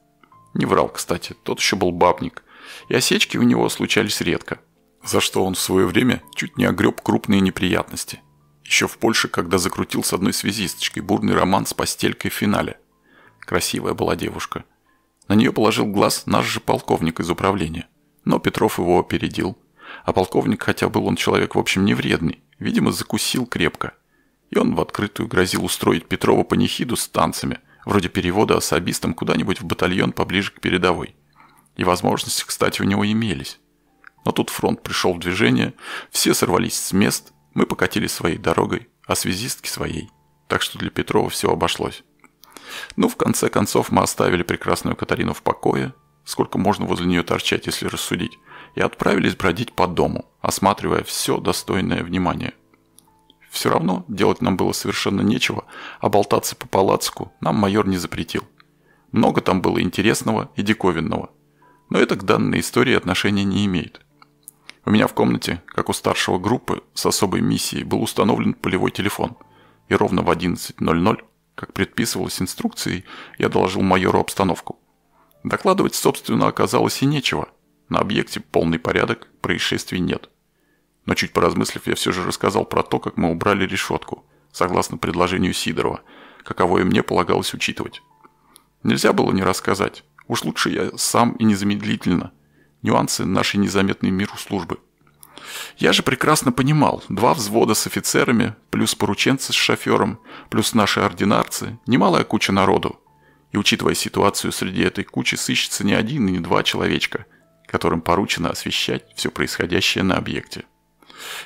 Не врал, кстати, тот еще был бабник. И осечки у него случались редко. За что он в свое время чуть не огреб крупные неприятности. Еще в Польше, когда закрутил с одной связисточкой бурный роман с постелькой в финале – Красивая была девушка. На нее положил глаз наш же полковник из управления. Но Петров его опередил. А полковник, хотя был он человек в общем не вредный, видимо закусил крепко. И он в открытую грозил устроить Петрова панихиду с танцами, вроде перевода особистам куда-нибудь в батальон поближе к передовой. И возможности, кстати, у него имелись. Но тут фронт пришел в движение, все сорвались с мест, мы покатили своей дорогой, а связистки своей. Так что для Петрова все обошлось. Ну, в конце концов мы оставили прекрасную Катарину в покое, сколько можно возле нее торчать, если рассудить, и отправились бродить по дому, осматривая все достойное внимания. Все равно делать нам было совершенно нечего, а болтаться по палацку нам майор не запретил. Много там было интересного и диковинного. Но это к данной истории отношения не имеет. У меня в комнате, как у старшего группы с особой миссией, был установлен полевой телефон. И ровно в 11.00 как предписывалось инструкцией, я доложил майору обстановку. Докладывать, собственно, оказалось и нечего. На объекте полный порядок, происшествий нет. Но чуть поразмыслив, я все же рассказал про то, как мы убрали решетку, согласно предложению Сидорова, каково и мне полагалось учитывать. Нельзя было не рассказать. Уж лучше я сам и незамедлительно. Нюансы нашей незаметной миру службы. Я же прекрасно понимал, два взвода с офицерами, плюс порученцы с шофером, плюс наши ординарцы, немалая куча народу. И учитывая ситуацию, среди этой кучи сыщется не один и не два человечка, которым поручено освещать все происходящее на объекте.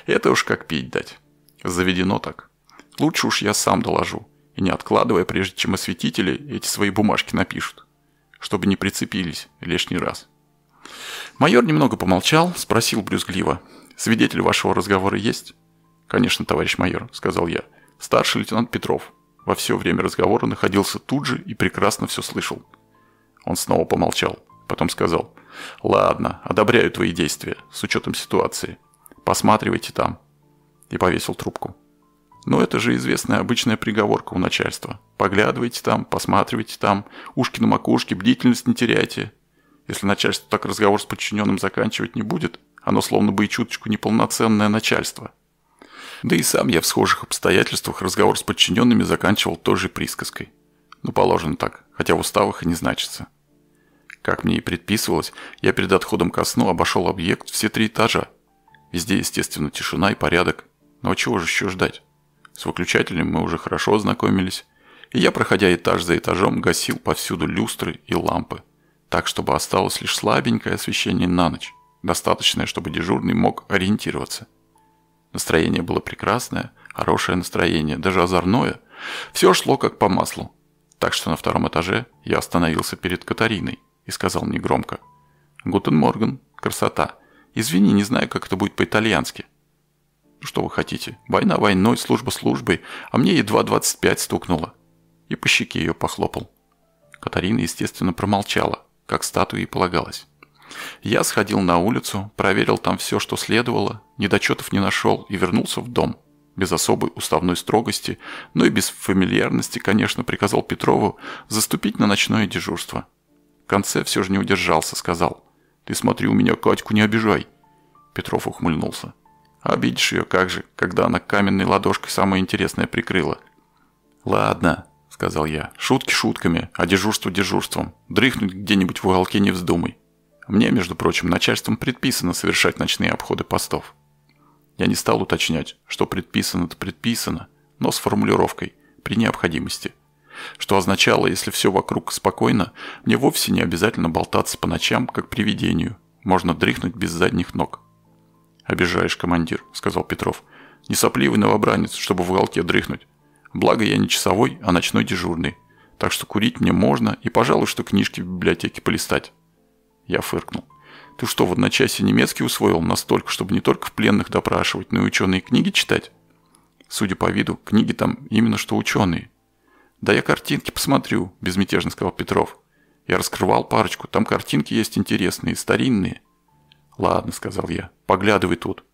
Это уж как пить дать. Заведено так. Лучше уж я сам доложу, и не откладывая, прежде чем осветители эти свои бумажки напишут, чтобы не прицепились лишний раз. Майор немного помолчал, спросил брюзгливо – Свидетель вашего разговора есть? Конечно, товарищ майор, сказал я. Старший лейтенант Петров во все время разговора находился тут же и прекрасно все слышал. Он снова помолчал, потом сказал. Ладно, одобряю твои действия, с учетом ситуации. Посматривайте там. И повесил трубку. Но это же известная обычная приговорка у начальства. Поглядывайте там, посматривайте там, ушки на макушке, бдительность не теряйте. Если начальство так разговор с подчиненным заканчивать не будет, оно словно бы и чуточку неполноценное начальство. Да и сам я в схожих обстоятельствах разговор с подчиненными заканчивал той же присказкой. Ну, положено так, хотя в уставах и не значится. Как мне и предписывалось, я перед отходом ко сну обошел объект все три этажа. Везде, естественно, тишина и порядок. Но чего же еще ждать? С выключателем мы уже хорошо ознакомились. И я, проходя этаж за этажом, гасил повсюду люстры и лампы. Так, чтобы осталось лишь слабенькое освещение на ночь достаточное, чтобы дежурный мог ориентироваться. Настроение было прекрасное, хорошее настроение, даже озорное. Все шло как по маслу. Так что на втором этаже я остановился перед Катариной и сказал негромко. «Гутен Морген, красота. Извини, не знаю, как это будет по-итальянски». «Ну «Что вы хотите? Война войной, служба службой, а мне едва 25 стукнуло». И по щеке ее похлопал. Катарина, естественно, промолчала, как статуе и полагалось. Я сходил на улицу, проверил там все, что следовало, недочетов не нашел и вернулся в дом. Без особой уставной строгости, но и без фамильярности, конечно, приказал Петрову заступить на ночное дежурство. В конце все же не удержался, сказал. «Ты смотри у меня, Катьку не обижай!» Петров ухмыльнулся. «Обидишь ее, как же, когда она каменной ладошкой самое интересное прикрыла!» «Ладно», — сказал я, — «шутки шутками, а дежурство дежурством. Дрыхнуть где-нибудь в уголке не вздумай. Мне, между прочим, начальством предписано совершать ночные обходы постов. Я не стал уточнять, что предписано-то предписано, но с формулировкой «при необходимости», что означало, если все вокруг спокойно, мне вовсе не обязательно болтаться по ночам, как привидению. Можно дрыхнуть без задних ног. «Обижаешь, командир», — сказал Петров. «Не сопливый новобранец, чтобы в уголке дрыхнуть. Благо я не часовой, а ночной дежурный. Так что курить мне можно и, пожалуй, что книжки в библиотеке полистать». Я фыркнул. Ты что, в одночасье немецкий усвоил настолько, чтобы не только в пленных допрашивать, но и ученые книги читать? Судя по виду, книги там именно что ученые. Да я картинки посмотрю, безмятежно сказал Петров. Я раскрывал парочку, там картинки есть интересные, старинные. Ладно, сказал я, поглядывай тут.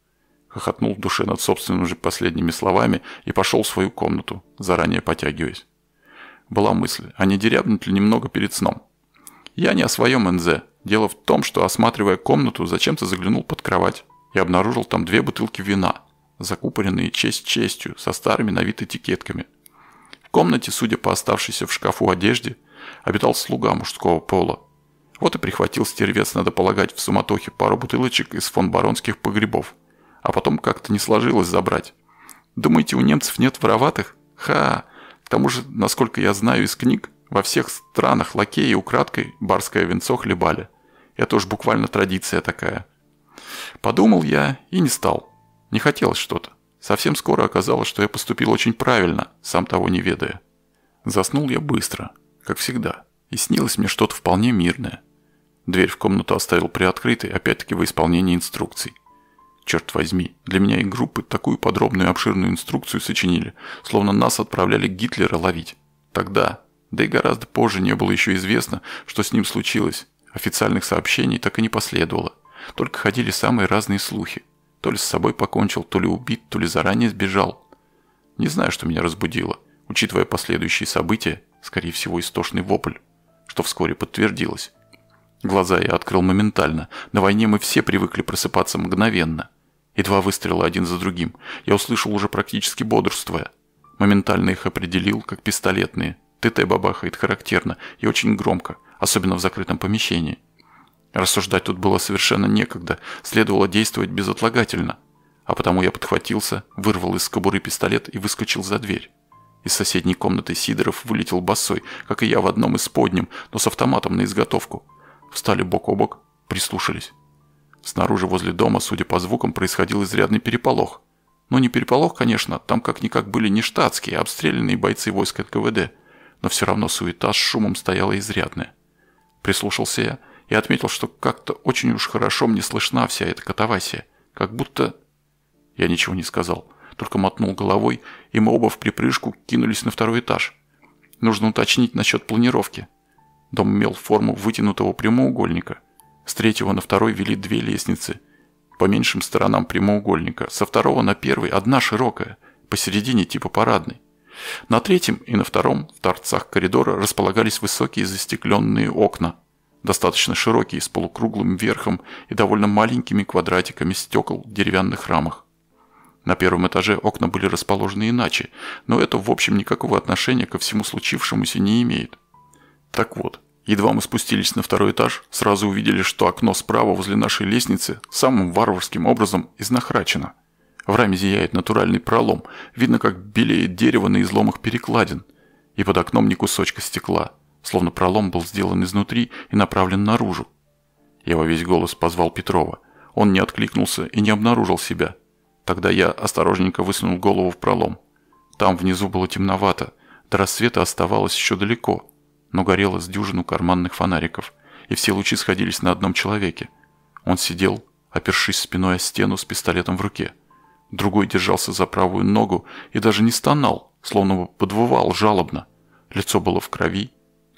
Хохотнул в душе над собственными же последними словами и пошел в свою комнату, заранее потягиваясь. Была мысль, а не дерябнуть ли немного перед сном? Я не о своем НЗ, Дело в том, что осматривая комнату, зачем-то заглянул под кровать и обнаружил там две бутылки вина, закупоренные честь честью, со старыми на вид этикетками. В комнате, судя по оставшейся в шкафу одежде, обитал слуга мужского пола. Вот и прихватил стервец, надо полагать, в суматохе пару бутылочек из фон баронских погребов. А потом как-то не сложилось забрать. Думаете, у немцев нет вороватых? Ха! К тому же, насколько я знаю из книг, во всех странах лакеи украдкой барское венцо хлебали. Это уж буквально традиция такая. Подумал я и не стал. Не хотелось что-то. Совсем скоро оказалось, что я поступил очень правильно, сам того не ведая. Заснул я быстро, как всегда, и снилось мне что-то вполне мирное. Дверь в комнату оставил приоткрытой, опять-таки во исполнении инструкций. Черт возьми, для меня и группы такую подробную и обширную инструкцию сочинили, словно нас отправляли Гитлера ловить. Тогда, да и гораздо позже не было еще известно, что с ним случилось. Официальных сообщений так и не последовало. Только ходили самые разные слухи. То ли с собой покончил, то ли убит, то ли заранее сбежал. Не знаю, что меня разбудило. Учитывая последующие события, скорее всего, истошный вопль, что вскоре подтвердилось. Глаза я открыл моментально. На войне мы все привыкли просыпаться мгновенно. И два выстрела один за другим. Я услышал уже практически бодрствуя. Моментально их определил, как пистолетные – Тытай бабахает характерно и очень громко, особенно в закрытом помещении. Рассуждать тут было совершенно некогда, следовало действовать безотлагательно. А потому я подхватился, вырвал из кобуры пистолет и выскочил за дверь. Из соседней комнаты Сидоров вылетел босой, как и я в одном из подним, но с автоматом на изготовку. Встали бок о бок, прислушались. Снаружи возле дома, судя по звукам, происходил изрядный переполох. но ну, не переполох, конечно, там как-никак были не штатские, а обстрелянные бойцы войск КВД но все равно суета с шумом стояла изрядная. Прислушался я и отметил, что как-то очень уж хорошо мне слышна вся эта катавасия, как будто... Я ничего не сказал, только мотнул головой, и мы оба в припрыжку кинулись на второй этаж. Нужно уточнить насчет планировки. Дом имел форму вытянутого прямоугольника. С третьего на второй вели две лестницы. По меньшим сторонам прямоугольника. Со второго на первый одна широкая, посередине типа парадной. На третьем и на втором в торцах коридора располагались высокие застекленные окна, достаточно широкие, с полукруглым верхом и довольно маленькими квадратиками стекол в деревянных рамах. На первом этаже окна были расположены иначе, но это в общем никакого отношения ко всему случившемуся не имеет. Так вот, едва мы спустились на второй этаж, сразу увидели, что окно справа возле нашей лестницы самым варварским образом изнахрачено – в раме зияет натуральный пролом. Видно, как белеет дерево на изломах перекладин. И под окном ни кусочка стекла. Словно пролом был сделан изнутри и направлен наружу. Я во весь голос позвал Петрова. Он не откликнулся и не обнаружил себя. Тогда я осторожненько высунул голову в пролом. Там внизу было темновато. До рассвета оставалось еще далеко. Но горело с дюжину карманных фонариков. И все лучи сходились на одном человеке. Он сидел, опершись спиной о стену с пистолетом в руке. Другой держался за правую ногу и даже не стонал, словно бы подвывал жалобно. Лицо было в крови,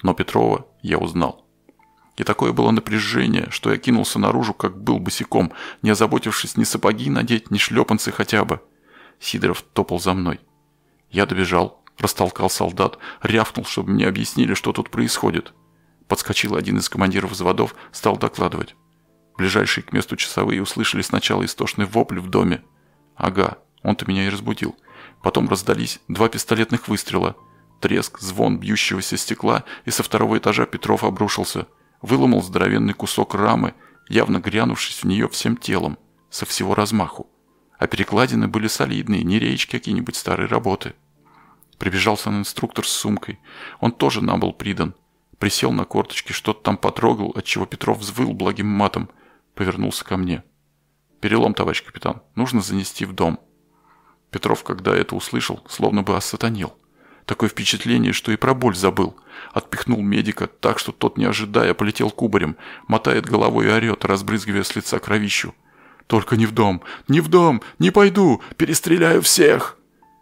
но Петрова я узнал. И такое было напряжение, что я кинулся наружу, как был босиком, не озаботившись ни сапоги надеть, ни шлепанцы хотя бы. Сидоров топал за мной. Я добежал, растолкал солдат, рявкнул, чтобы мне объяснили, что тут происходит. Подскочил один из командиров взводов, стал докладывать. Ближайшие к месту часовые услышали сначала истошный вопль в доме, Ага, он-то меня и разбудил. Потом раздались два пистолетных выстрела. Треск, звон бьющегося стекла, и со второго этажа Петров обрушился. Выломал здоровенный кусок рамы, явно грянувшись в нее всем телом, со всего размаху. А перекладины были солидные, не речки а какие-нибудь старые работы. Прибежался сам инструктор с сумкой. Он тоже нам был придан. Присел на корточки, что-то там потрогал, отчего Петров взвыл благим матом. Повернулся ко мне. Перелом, товарищ капитан, нужно занести в дом. Петров, когда это услышал, словно бы осатанил. Такое впечатление, что и про боль забыл. Отпихнул медика так, что тот, не ожидая, полетел кубарем, мотает головой и орет, разбрызгивая с лица кровищу. «Только не в дом! Не в дом! Не пойду! Перестреляю всех!»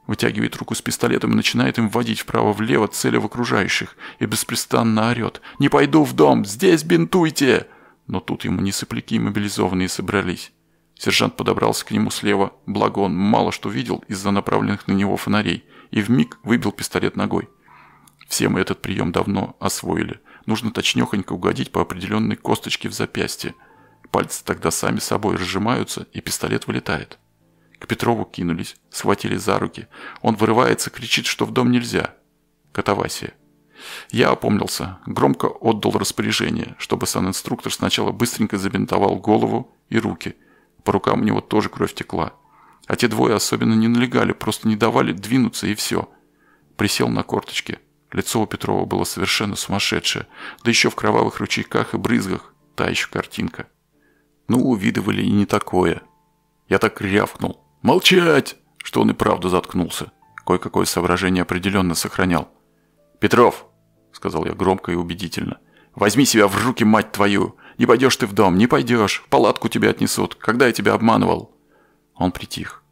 Вытягивает руку с пистолетом и начинает им вводить вправо-влево цели в окружающих и беспрестанно орет. «Не пойду в дом! Здесь бинтуйте!» Но тут ему не сопляки мобилизованные собрались. Сержант подобрался к нему слева, благо он мало что видел из-за направленных на него фонарей, и вмиг выбил пистолет ногой. Все мы этот прием давно освоили. Нужно точнехонько угодить по определенной косточке в запястье. Пальцы тогда сами собой разжимаются, и пистолет вылетает. К Петрову кинулись, схватили за руки. Он вырывается, кричит, что в дом нельзя. Катавасия. Я опомнился, громко отдал распоряжение, чтобы санинструктор сначала быстренько забинтовал голову и руки – по рукам у него тоже кровь текла. А те двое особенно не налегали, просто не давали двинуться и все. Присел на корточки. Лицо у Петрова было совершенно сумасшедшее. Да еще в кровавых ручейках и брызгах. Та еще картинка. Ну, увидывали и не такое. Я так рявкнул. «Молчать!» Что он и правда заткнулся. Кое-какое соображение определенно сохранял. «Петров!» — сказал я громко и убедительно — Возьми себя в руки, мать твою! Не пойдешь ты в дом, не пойдешь, палатку тебе отнесут, когда я тебя обманывал!» Он притих.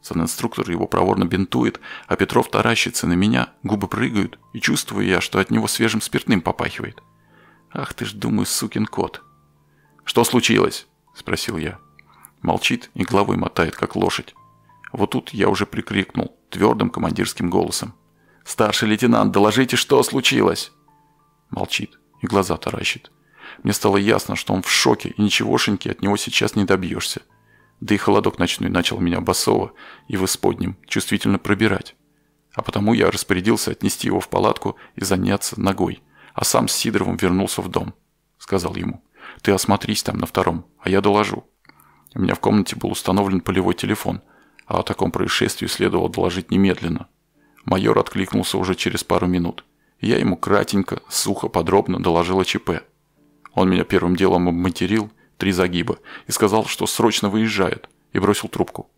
Санинструктор его проворно бинтует, а Петров таращится на меня, губы прыгают, и чувствую я, что от него свежим спиртным попахивает. «Ах ты ж, думаю, сукин кот!» «Что случилось?» – спросил я. Молчит и головой мотает, как лошадь. Вот тут я уже прикрикнул твердым командирским голосом. «Старший лейтенант, доложите, что случилось!» Молчит глаза таращит. Мне стало ясно, что он в шоке, и ничегошеньки от него сейчас не добьешься. Да и холодок ночной начал меня басово и в исподнем чувствительно пробирать. А потому я распорядился отнести его в палатку и заняться ногой, а сам с Сидоровым вернулся в дом. Сказал ему, ты осмотрись там на втором, а я доложу. У меня в комнате был установлен полевой телефон, а о таком происшествии следовало доложить немедленно. Майор откликнулся уже через пару минут – я ему кратенько, сухо, подробно доложил о ЧП. Он меня первым делом обматерил, три загиба, и сказал, что срочно выезжает, и бросил трубку.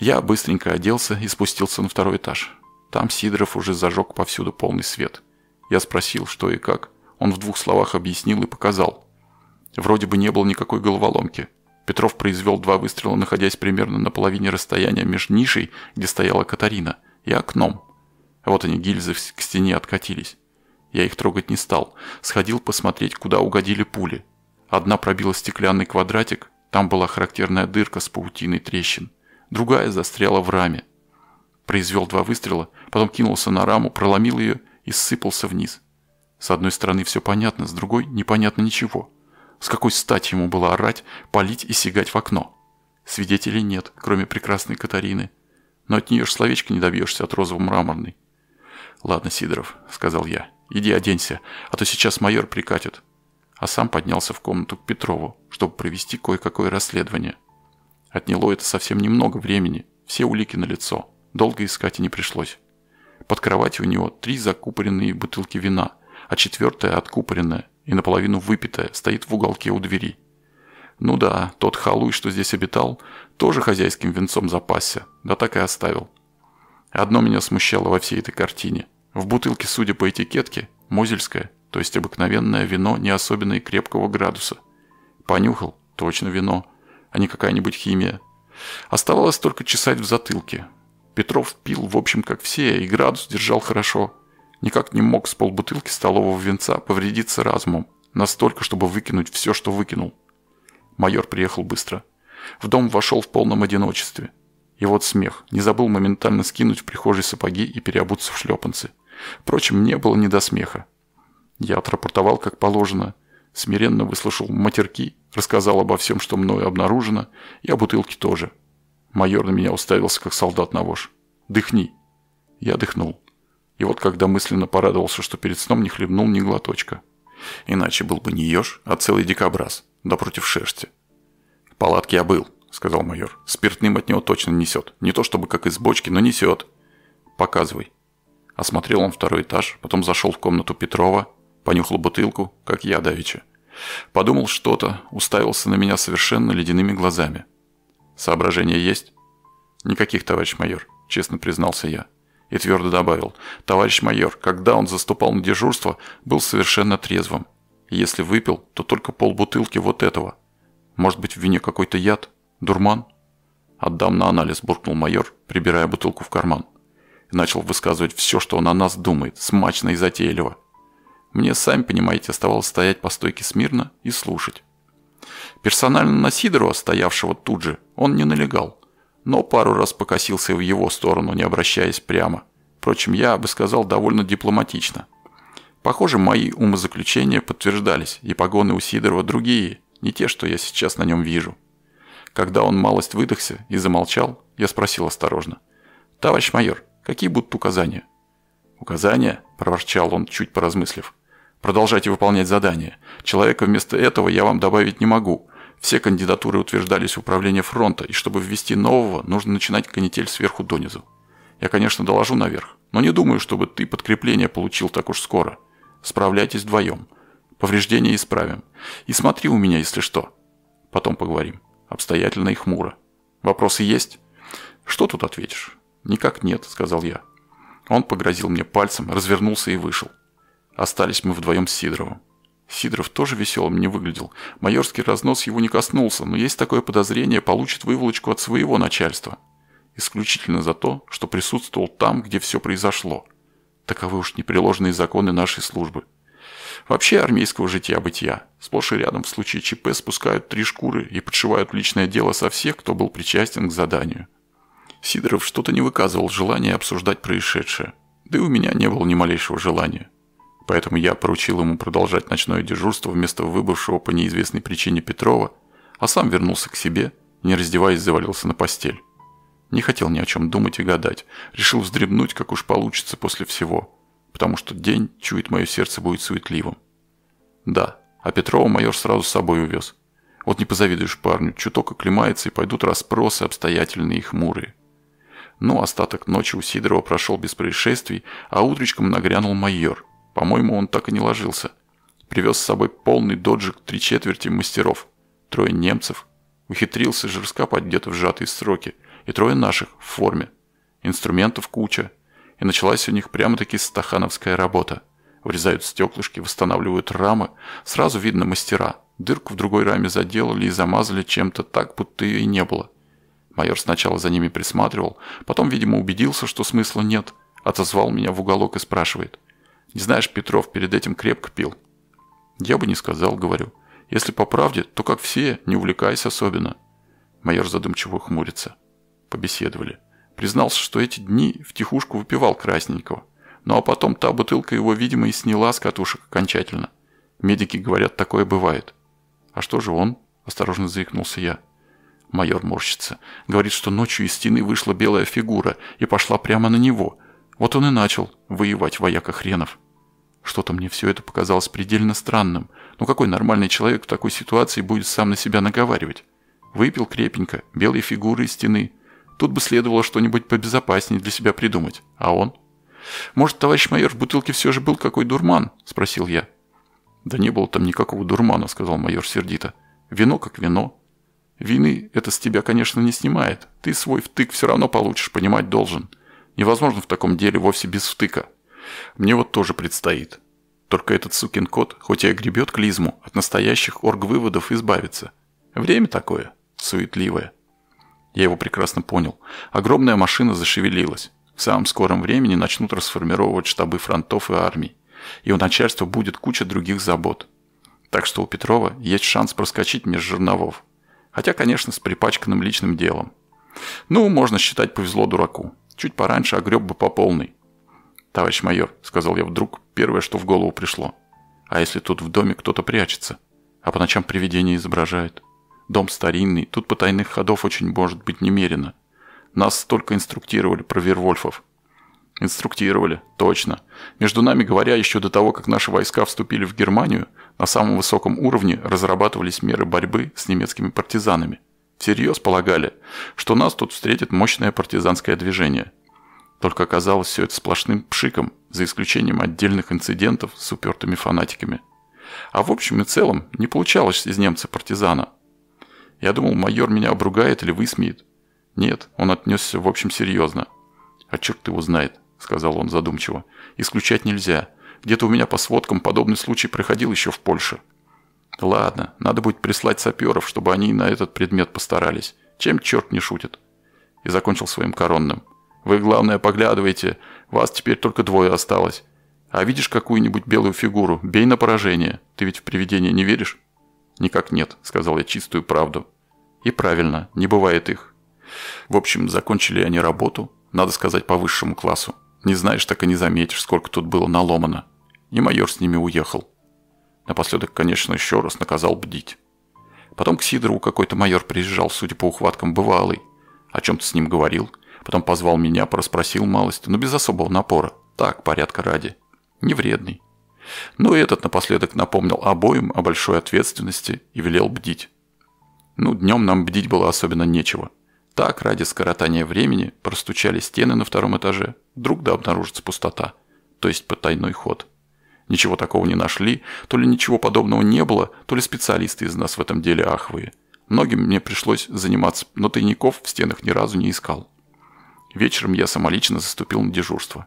Я быстренько оделся и спустился на второй этаж. Там Сидоров уже зажег повсюду полный свет. Я спросил, что и как. Он в двух словах объяснил и показал. Вроде бы не было никакой головоломки. Петров произвел два выстрела, находясь примерно на половине расстояния между нишей, где стояла Катарина, и окном – а вот они, гильзы к стене откатились. Я их трогать не стал. Сходил посмотреть, куда угодили пули. Одна пробила стеклянный квадратик, там была характерная дырка с паутиной трещин. Другая застряла в раме. Произвел два выстрела, потом кинулся на раму, проломил ее и сыпался вниз. С одной стороны все понятно, с другой непонятно ничего. С какой стати ему было орать, палить и сигать в окно? Свидетелей нет, кроме прекрасной Катарины. Но от нее ж словечко не добьешься от розового мраморной «Ладно, Сидоров», — сказал я, — «иди оденься, а то сейчас майор прикатит». А сам поднялся в комнату к Петрову, чтобы провести кое-какое расследование. Отняло это совсем немного времени, все улики на лицо, долго искать и не пришлось. Под кроватью у него три закупоренные бутылки вина, а четвертая откупоренная и наполовину выпитая стоит в уголке у двери. Ну да, тот халуй, что здесь обитал, тоже хозяйским венцом запасся, да так и оставил. Одно меня смущало во всей этой картине. В бутылке, судя по этикетке, мозельское, то есть обыкновенное вино не особенно и крепкого градуса. Понюхал, точно вино, а не какая-нибудь химия. Оставалось только чесать в затылке. Петров пил, в общем, как все, и градус держал хорошо. Никак не мог с полбутылки столового венца повредиться разумом. Настолько, чтобы выкинуть все, что выкинул. Майор приехал быстро. В дом вошел в полном одиночестве. И вот смех. Не забыл моментально скинуть в прихожей сапоги и переобуться в шлепанцы. Впрочем, мне было не до смеха. Я отрапортовал как положено, смиренно выслушал матерки, рассказал обо всем, что мною обнаружено, и о бутылке тоже. Майор на меня уставился, как солдат на вож. «Дыхни!» Я дыхнул. И вот когда мысленно порадовался, что перед сном не хлебнул ни глоточка. Иначе был бы не еж, а целый дикобраз, да против шерсти. «В палатке я был», — сказал майор. «Спиртным от него точно несет. Не то чтобы как из бочки, но несет. Показывай». Осмотрел он второй этаж, потом зашел в комнату Петрова, понюхал бутылку, как я давеча. Подумал что-то, уставился на меня совершенно ледяными глазами. «Соображения есть?» «Никаких, товарищ майор», – честно признался я. И твердо добавил, «Товарищ майор, когда он заступал на дежурство, был совершенно трезвым. Если выпил, то только полбутылки вот этого. Может быть, в вине какой-то яд? Дурман?» «Отдам на анализ», – буркнул майор, прибирая бутылку в карман начал высказывать все, что он о нас думает, смачно и затейливо. Мне, сами понимаете, оставалось стоять по стойке смирно и слушать. Персонально на Сидорова, стоявшего тут же, он не налегал, но пару раз покосился в его сторону, не обращаясь прямо. Впрочем, я бы сказал довольно дипломатично. Похоже, мои умозаключения подтверждались, и погоны у Сидорова другие, не те, что я сейчас на нем вижу. Когда он малость выдохся и замолчал, я спросил осторожно. «Товарищ майор, Какие будут указания? Указания? Проворчал он, чуть поразмыслив. Продолжайте выполнять задание. Человека вместо этого я вам добавить не могу. Все кандидатуры утверждались в управлении фронта, и чтобы ввести нового, нужно начинать канитель сверху донизу. Я, конечно, доложу наверх, но не думаю, чтобы ты подкрепление получил так уж скоро. Справляйтесь вдвоем. Повреждения исправим. И смотри у меня, если что. Потом поговорим. Обстоятельно и хмуро. Вопросы есть? Что тут ответишь? «Никак нет», – сказал я. Он погрозил мне пальцем, развернулся и вышел. Остались мы вдвоем с Сидоровым. Сидоров тоже веселым не выглядел. Майорский разнос его не коснулся, но есть такое подозрение, получит выволочку от своего начальства. Исключительно за то, что присутствовал там, где все произошло. Таковы уж непреложные законы нашей службы. Вообще армейского жития-бытия. Сплошь и рядом в случае ЧП спускают три шкуры и подшивают личное дело со всех, кто был причастен к заданию. Сидоров что-то не выказывал желания обсуждать происшедшее, да и у меня не было ни малейшего желания. Поэтому я поручил ему продолжать ночное дежурство вместо выбывшего по неизвестной причине Петрова, а сам вернулся к себе, не раздеваясь, завалился на постель. Не хотел ни о чем думать и гадать, решил вздремнуть, как уж получится после всего, потому что день, чует мое сердце, будет суетливым. Да, а Петрова майор сразу с собой увез. Вот не позавидуешь парню, чуток оклемается и пойдут расспросы обстоятельные и хмурые но остаток ночи у Сидорова прошел без происшествий, а утречком нагрянул майор. По-моему, он так и не ложился. Привез с собой полный доджик три четверти мастеров. Трое немцев. Ухитрился где-то в сжатые сроки. И трое наших в форме. Инструментов куча. И началась у них прямо-таки стахановская работа. Врезают стеклышки, восстанавливают рамы. Сразу видно мастера. Дырку в другой раме заделали и замазали чем-то так, будто ее и не было. Майор сначала за ними присматривал, потом, видимо, убедился, что смысла нет, отозвал меня в уголок и спрашивает. «Не знаешь, Петров перед этим крепко пил?» «Я бы не сказал», — говорю. «Если по правде, то как все, не увлекайся особенно». Майор задумчиво хмурится. Побеседовали. Признался, что эти дни в тихушку выпивал Красненького. Ну а потом та бутылка его, видимо, и сняла с катушек окончательно. Медики говорят, такое бывает. «А что же он?» – осторожно заикнулся я. Майор морщится. Говорит, что ночью из стены вышла белая фигура и пошла прямо на него. Вот он и начал воевать вояка хренов. Что-то мне все это показалось предельно странным. Ну какой нормальный человек в такой ситуации будет сам на себя наговаривать? Выпил крепенько, белые фигуры из стены. Тут бы следовало что-нибудь побезопаснее для себя придумать. А он? «Может, товарищ майор, в бутылке все же был какой дурман?» – спросил я. «Да не было там никакого дурмана», – сказал майор сердито. «Вино как вино, Вины это с тебя, конечно, не снимает. Ты свой втык все равно получишь, понимать должен. Невозможно в таком деле вовсе без втыка. Мне вот тоже предстоит. Только этот сукин кот, хоть и гребет клизму, от настоящих орг-выводов избавится. Время такое, суетливое. Я его прекрасно понял. Огромная машина зашевелилась. В самом скором времени начнут расформировывать штабы фронтов и армий. И у начальства будет куча других забот. Так что у Петрова есть шанс проскочить меж жерновов. Хотя, конечно, с припачканным личным делом. Ну, можно считать, повезло дураку. Чуть пораньше огреб бы по полной. «Товарищ майор», — сказал я вдруг, первое, что в голову пришло. «А если тут в доме кто-то прячется? А по ночам привидения изображают? Дом старинный, тут потайных ходов очень может быть немерено. Нас столько инструктировали про Вервольфов». «Инструктировали, точно. Между нами говоря, еще до того, как наши войска вступили в Германию, на самом высоком уровне разрабатывались меры борьбы с немецкими партизанами. Всерьез полагали, что нас тут встретит мощное партизанское движение. Только оказалось все это сплошным пшиком, за исключением отдельных инцидентов с упертыми фанатиками. А в общем и целом не получалось из немца партизана. Я думал, майор меня обругает или высмеет. Нет, он отнесся в общем серьезно. «А черт его знает», — сказал он задумчиво. «Исключать нельзя. Где-то у меня по сводкам подобный случай проходил еще в Польше. Ладно, надо будет прислать саперов, чтобы они на этот предмет постарались. Чем черт не шутит? И закончил своим коронным. Вы, главное, поглядывайте. Вас теперь только двое осталось. А видишь какую-нибудь белую фигуру? Бей на поражение. Ты ведь в привидения не веришь? Никак нет, сказал я чистую правду. И правильно, не бывает их. В общем, закончили они работу, надо сказать, по высшему классу. Не знаешь, так и не заметишь, сколько тут было наломано и майор с ними уехал. Напоследок, конечно, еще раз наказал бдить. Потом к Сидору какой-то майор приезжал, судя по ухваткам, бывалый. О чем-то с ним говорил. Потом позвал меня, проспросил малость, но без особого напора. Так, порядка ради. Не вредный. Но ну, этот напоследок напомнил обоим о большой ответственности и велел бдить. Ну, днем нам бдить было особенно нечего. Так, ради скоротания времени, простучали стены на втором этаже. Вдруг да обнаружится пустота, то есть потайной ход. Ничего такого не нашли, то ли ничего подобного не было, то ли специалисты из нас в этом деле аховые. Многим мне пришлось заниматься, но тайников в стенах ни разу не искал. Вечером я самолично заступил на дежурство.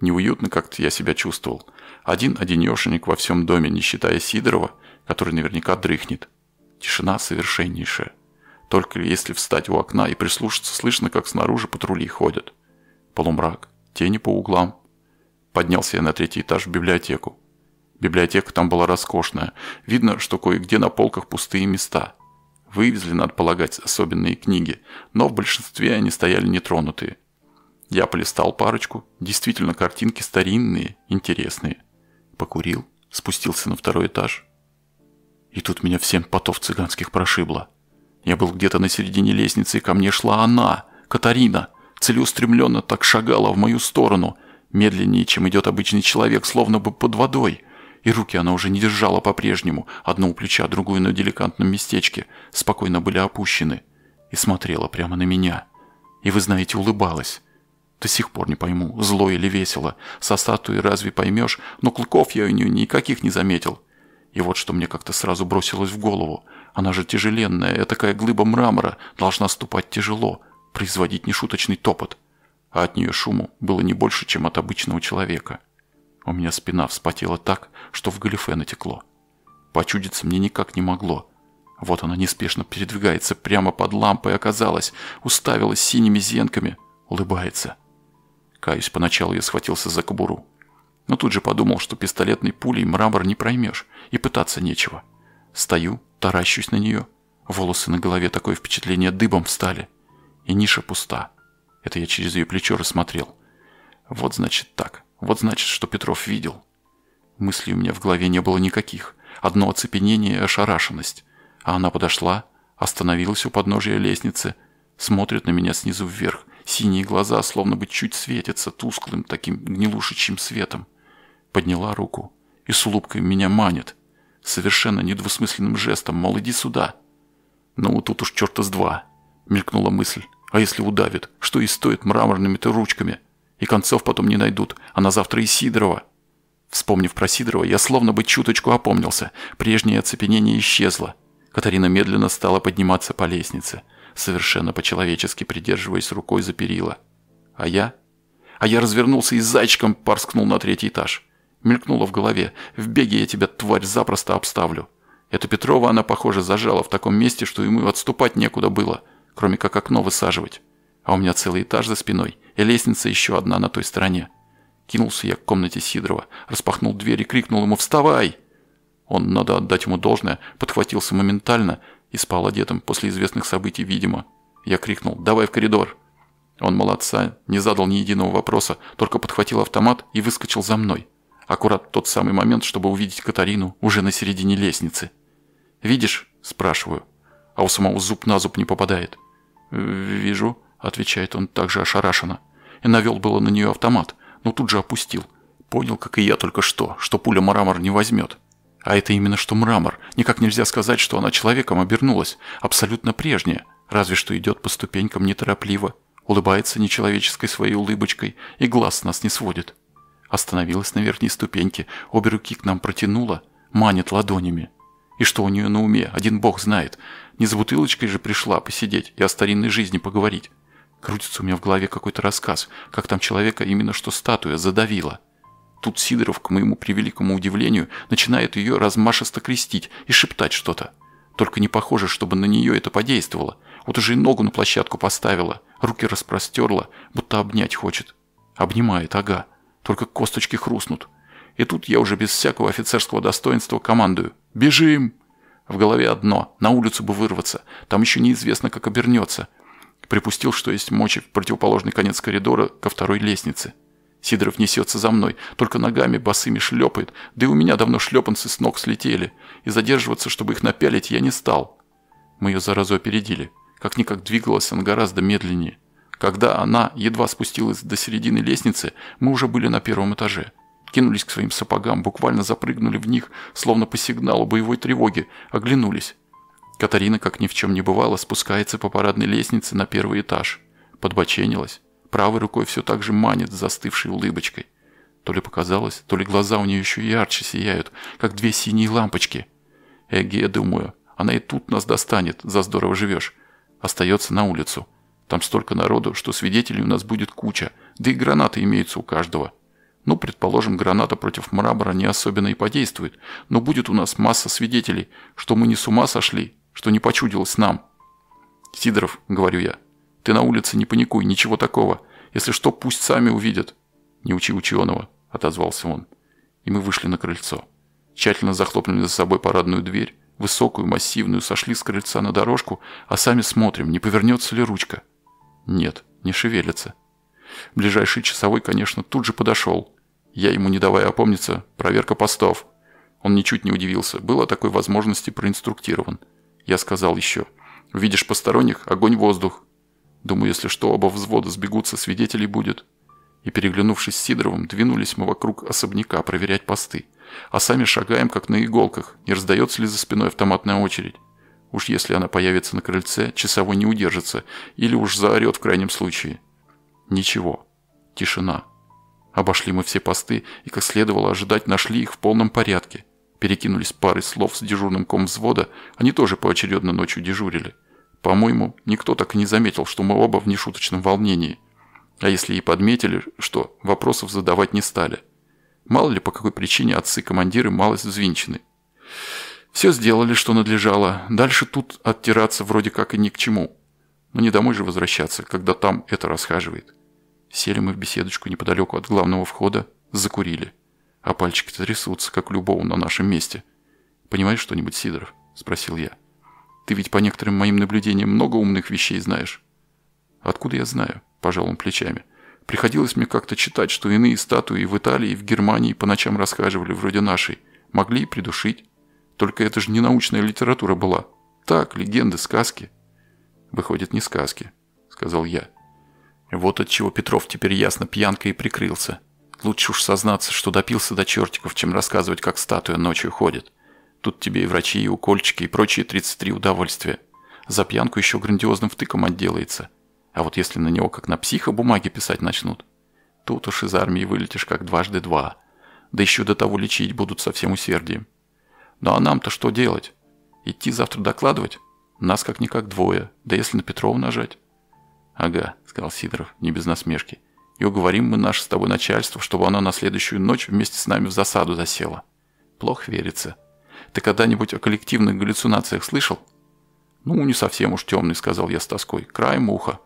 Неуютно как-то я себя чувствовал. Один одинешенек во всем доме, не считая Сидорова, который наверняка дрыхнет. Тишина совершеннейшая. Только если встать у окна и прислушаться, слышно, как снаружи патрули ходят. Полумрак, тени по углам, Поднялся я на третий этаж в библиотеку. Библиотека там была роскошная. Видно, что кое-где на полках пустые места. Вывезли, надо полагать, особенные книги, но в большинстве они стояли нетронутые. Я полистал парочку, действительно картинки старинные, интересные. Покурил, спустился на второй этаж. И тут меня всем потов цыганских прошибло. Я был где-то на середине лестницы, и ко мне шла она, Катарина, целеустремленно так шагала в мою сторону – медленнее, чем идет обычный человек, словно бы под водой. И руки она уже не держала по-прежнему, одну у плеча, другую на деликатном местечке, спокойно были опущены. И смотрела прямо на меня. И, вы знаете, улыбалась. До сих пор не пойму, зло или весело. Со статуей разве поймешь, но клыков я у нее никаких не заметил. И вот что мне как-то сразу бросилось в голову. Она же тяжеленная, такая глыба мрамора, должна ступать тяжело, производить нешуточный топот а от нее шуму было не больше, чем от обычного человека. У меня спина вспотела так, что в галифе натекло. Почудиться мне никак не могло. Вот она неспешно передвигается прямо под лампой, оказалась, уставилась синими зенками, улыбается. Каюсь, поначалу я схватился за кобуру. Но тут же подумал, что пистолетной пулей мрамор не проймешь, и пытаться нечего. Стою, таращусь на нее. Волосы на голове такое впечатление дыбом встали. И ниша пуста. Это я через ее плечо рассмотрел. Вот значит так. Вот значит, что Петров видел. Мыслей у меня в голове не было никаких. Одно оцепенение и ошарашенность. А она подошла, остановилась у подножия лестницы, смотрит на меня снизу вверх. Синие глаза словно бы чуть светятся тусклым таким гнилушечьим светом. Подняла руку и с улыбкой меня манит. Совершенно недвусмысленным жестом, мол, иди сюда. Ну, тут уж черта с два, мелькнула мысль. А если удавит, что и стоит мраморными-то ручками? И концов потом не найдут, а на завтра и Сидорова. Вспомнив про Сидорова, я словно бы чуточку опомнился. Прежнее оцепенение исчезло. Катарина медленно стала подниматься по лестнице, совершенно по-человечески придерживаясь рукой за перила. А я? А я развернулся и зайчиком порскнул на третий этаж. Мелькнуло в голове. В беге я тебя, тварь, запросто обставлю. Эту Петрова она, похоже, зажала в таком месте, что ему отступать некуда было. — кроме как окно высаживать. А у меня целый этаж за спиной, и лестница еще одна на той стороне. Кинулся я к комнате Сидорова, распахнул дверь и крикнул ему «Вставай!». Он, надо отдать ему должное, подхватился моментально и спал одетым после известных событий, видимо. Я крикнул «Давай в коридор!». Он молодца, не задал ни единого вопроса, только подхватил автомат и выскочил за мной. Аккурат в тот самый момент, чтобы увидеть Катарину уже на середине лестницы. «Видишь?» – спрашиваю. А у самого зуб на зуб не попадает. «Э, «Вижу», — отвечает он также ошарашенно. И навел было на нее автомат, но тут же опустил. Понял, как и я только что, что пуля мрамор не возьмет. А это именно что мрамор. Никак нельзя сказать, что она человеком обернулась. Абсолютно прежняя. Разве что идет по ступенькам неторопливо. Улыбается нечеловеческой своей улыбочкой и глаз нас не сводит. Остановилась на верхней ступеньке, обе руки к нам протянула, манит ладонями. И что у нее на уме, один бог знает. Не за бутылочкой же пришла посидеть и о старинной жизни поговорить. Крутится у меня в голове какой-то рассказ, как там человека именно что статуя задавила. Тут Сидоров, к моему превеликому удивлению, начинает ее размашисто крестить и шептать что-то. Только не похоже, чтобы на нее это подействовало. Вот уже и ногу на площадку поставила, руки распростерла, будто обнять хочет. Обнимает, ага. Только косточки хрустнут. И тут я уже без всякого офицерского достоинства командую. «Бежим!» В голове одно, на улицу бы вырваться, там еще неизвестно, как обернется. Припустил, что есть мочи в противоположный конец коридора ко второй лестнице. Сидоров несется за мной, только ногами босыми шлепает, да и у меня давно шлепанцы с ног слетели, и задерживаться, чтобы их напялить, я не стал. Мы ее заразу опередили. Как-никак двигалась она гораздо медленнее. Когда она едва спустилась до середины лестницы, мы уже были на первом этаже кинулись к своим сапогам, буквально запрыгнули в них, словно по сигналу боевой тревоги, оглянулись. Катарина, как ни в чем не бывало, спускается по парадной лестнице на первый этаж. Подбоченилась, правой рукой все так же манит с застывшей улыбочкой. То ли показалось, то ли глаза у нее еще ярче сияют, как две синие лампочки. Эге, думаю, она и тут нас достанет, за здорово живешь. Остается на улицу. Там столько народу, что свидетелей у нас будет куча, да и гранаты имеются у каждого. Ну, предположим, граната против мрамора не особенно и подействует, но будет у нас масса свидетелей, что мы не с ума сошли, что не почудилось нам. Сидоров, говорю я, ты на улице не паникуй, ничего такого. Если что, пусть сами увидят. Не учи ученого, отозвался он. И мы вышли на крыльцо. Тщательно захлопнули за собой парадную дверь, высокую, массивную, сошли с крыльца на дорожку, а сами смотрим, не повернется ли ручка. Нет, не шевелится. Ближайший часовой, конечно, тут же подошел – я ему, не давая опомниться, проверка постов. Он ничуть не удивился, был о такой возможности проинструктирован. Я сказал еще. видишь посторонних, огонь воздух. Думаю, если что, оба взвода сбегутся, свидетелей будет. И переглянувшись с Сидоровым, двинулись мы вокруг особняка проверять посты. А сами шагаем, как на иголках, не раздается ли за спиной автоматная очередь. Уж если она появится на крыльце, часовой не удержится, или уж заорет в крайнем случае. Ничего. Тишина. Обошли мы все посты и, как следовало ожидать, нашли их в полном порядке. Перекинулись парой слов с дежурным ком взвода, они тоже поочередно ночью дежурили. По-моему, никто так и не заметил, что мы оба в нешуточном волнении. А если и подметили, что вопросов задавать не стали. Мало ли, по какой причине отцы-командиры малость взвинчены. Все сделали, что надлежало. Дальше тут оттираться вроде как и ни к чему. Но не домой же возвращаться, когда там это расхаживает. Сели мы в беседочку неподалеку от главного входа, закурили. А пальчики-то трясутся, как любого на нашем месте. «Понимаешь что-нибудь, Сидоров?» – спросил я. «Ты ведь по некоторым моим наблюдениям много умных вещей знаешь». «Откуда я знаю?» – пожал он плечами. «Приходилось мне как-то читать, что иные статуи в Италии и в Германии по ночам расхаживали вроде нашей. Могли и придушить. Только это же не научная литература была. Так, легенды, сказки». «Выходит, не сказки», – сказал я. Вот от чего Петров теперь ясно пьянкой и прикрылся. Лучше уж сознаться, что допился до чертиков, чем рассказывать, как статуя ночью ходит. Тут тебе и врачи, и укольчики, и прочие 33 удовольствия. За пьянку еще грандиозным втыком отделается. А вот если на него как на психа бумаги писать начнут, тут уж из армии вылетишь как дважды два. Да еще до того лечить будут со всем усердием. Ну а нам-то что делать? Идти завтра докладывать? Нас как-никак двое, да если на Петрова нажать. «Ага», — сказал Сидоров, не без насмешки. «И уговорим мы наше с тобой начальство, чтобы оно на следующую ночь вместе с нами в засаду засело». «Плохо верится. Ты когда-нибудь о коллективных галлюцинациях слышал?» «Ну, не совсем уж темный», — сказал я с тоской. «Край муха».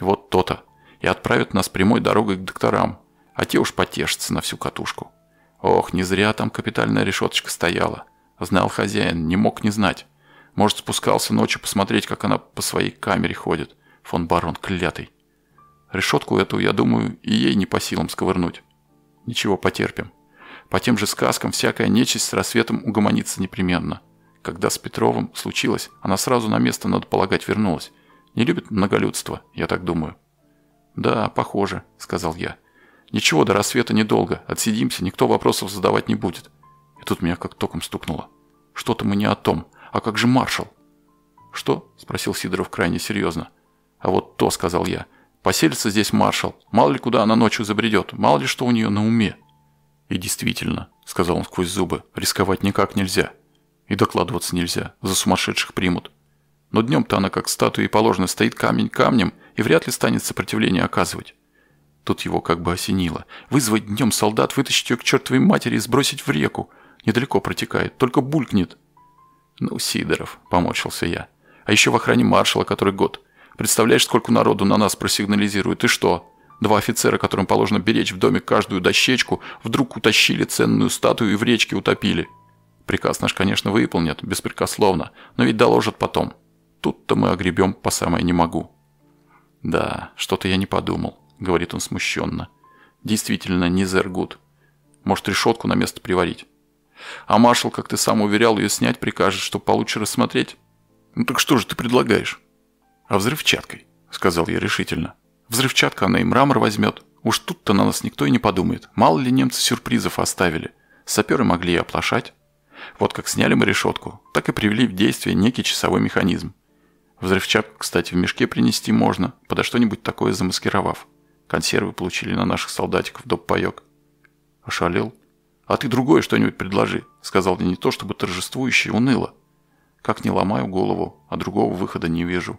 «Вот то-то. И отправят нас прямой дорогой к докторам. А те уж потешатся на всю катушку». «Ох, не зря там капитальная решеточка стояла. Знал хозяин, не мог не знать. Может, спускался ночью посмотреть, как она по своей камере ходит. Фон барон клятый. Решетку эту, я думаю, и ей не по силам сковырнуть. Ничего, потерпим. По тем же сказкам всякая нечисть с рассветом угомонится непременно. Когда с Петровым случилось, она сразу на место, надо полагать, вернулась. Не любит многолюдство, я так думаю. «Да, похоже», — сказал я. «Ничего, до рассвета недолго. Отсидимся, никто вопросов задавать не будет». И тут меня как током стукнуло. «Что-то мы не о том. А как же маршал?» «Что?» — спросил Сидоров крайне серьезно. А вот то, сказал я. Поселится здесь маршал. Мало ли куда она ночью забредет, мало ли что у нее на уме. И действительно, сказал он сквозь зубы, рисковать никак нельзя. И докладываться нельзя, за сумасшедших примут. Но днем-то она как статуя и положено стоит камень камнем и вряд ли станет сопротивление оказывать. Тут его как бы осенило. Вызвать днем солдат, вытащить ее к чертовой матери и сбросить в реку. Недалеко протекает, только булькнет. Ну, Сидоров, помочился я. А еще в охране маршала, который год. Представляешь, сколько народу на нас просигнализирует, и что? Два офицера, которым положено беречь в доме каждую дощечку, вдруг утащили ценную статую и в речке утопили. Приказ наш, конечно, выполнят, беспрекословно, но ведь доложат потом. Тут-то мы огребем по самое не могу. Да, что-то я не подумал, говорит он смущенно. Действительно, не зергут. Может, решетку на место приварить. А маршал, как ты сам уверял, ее снять прикажет, чтобы получше рассмотреть. Ну так что же ты предлагаешь? «А взрывчаткой», — сказал я решительно. «Взрывчатка она и мрамор возьмет. Уж тут-то на нас никто и не подумает. Мало ли немцы сюрпризов оставили. Саперы могли и оплошать. Вот как сняли мы решетку, так и привели в действие некий часовой механизм. Взрывчатку, кстати, в мешке принести можно, подо что-нибудь такое замаскировав. Консервы получили на наших солдатиков доп. паёк. Ошалел. «А ты другое что-нибудь предложи», — сказал я не то чтобы торжествующе уныло. «Как не ломаю голову, а другого выхода не вижу».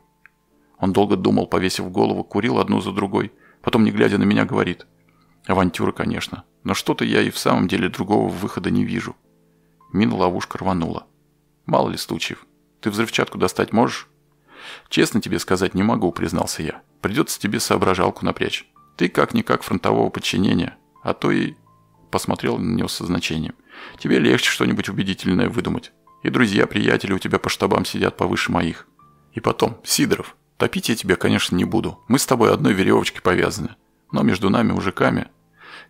Он долго думал, повесив голову, курил одну за другой. Потом, не глядя на меня, говорит. Авантюра, конечно. Но что-то я и в самом деле другого выхода не вижу. Мина-ловушка рванула. Мало ли случаев. Ты взрывчатку достать можешь? Честно тебе сказать не могу, признался я. Придется тебе соображалку напрячь. Ты как-никак фронтового подчинения. А то и... Посмотрел на него со значением. Тебе легче что-нибудь убедительное выдумать. И друзья-приятели у тебя по штабам сидят повыше моих. И потом, Сидоров, Топить я тебя, конечно, не буду. Мы с тобой одной веревочкой повязаны. Но между нами мужиками.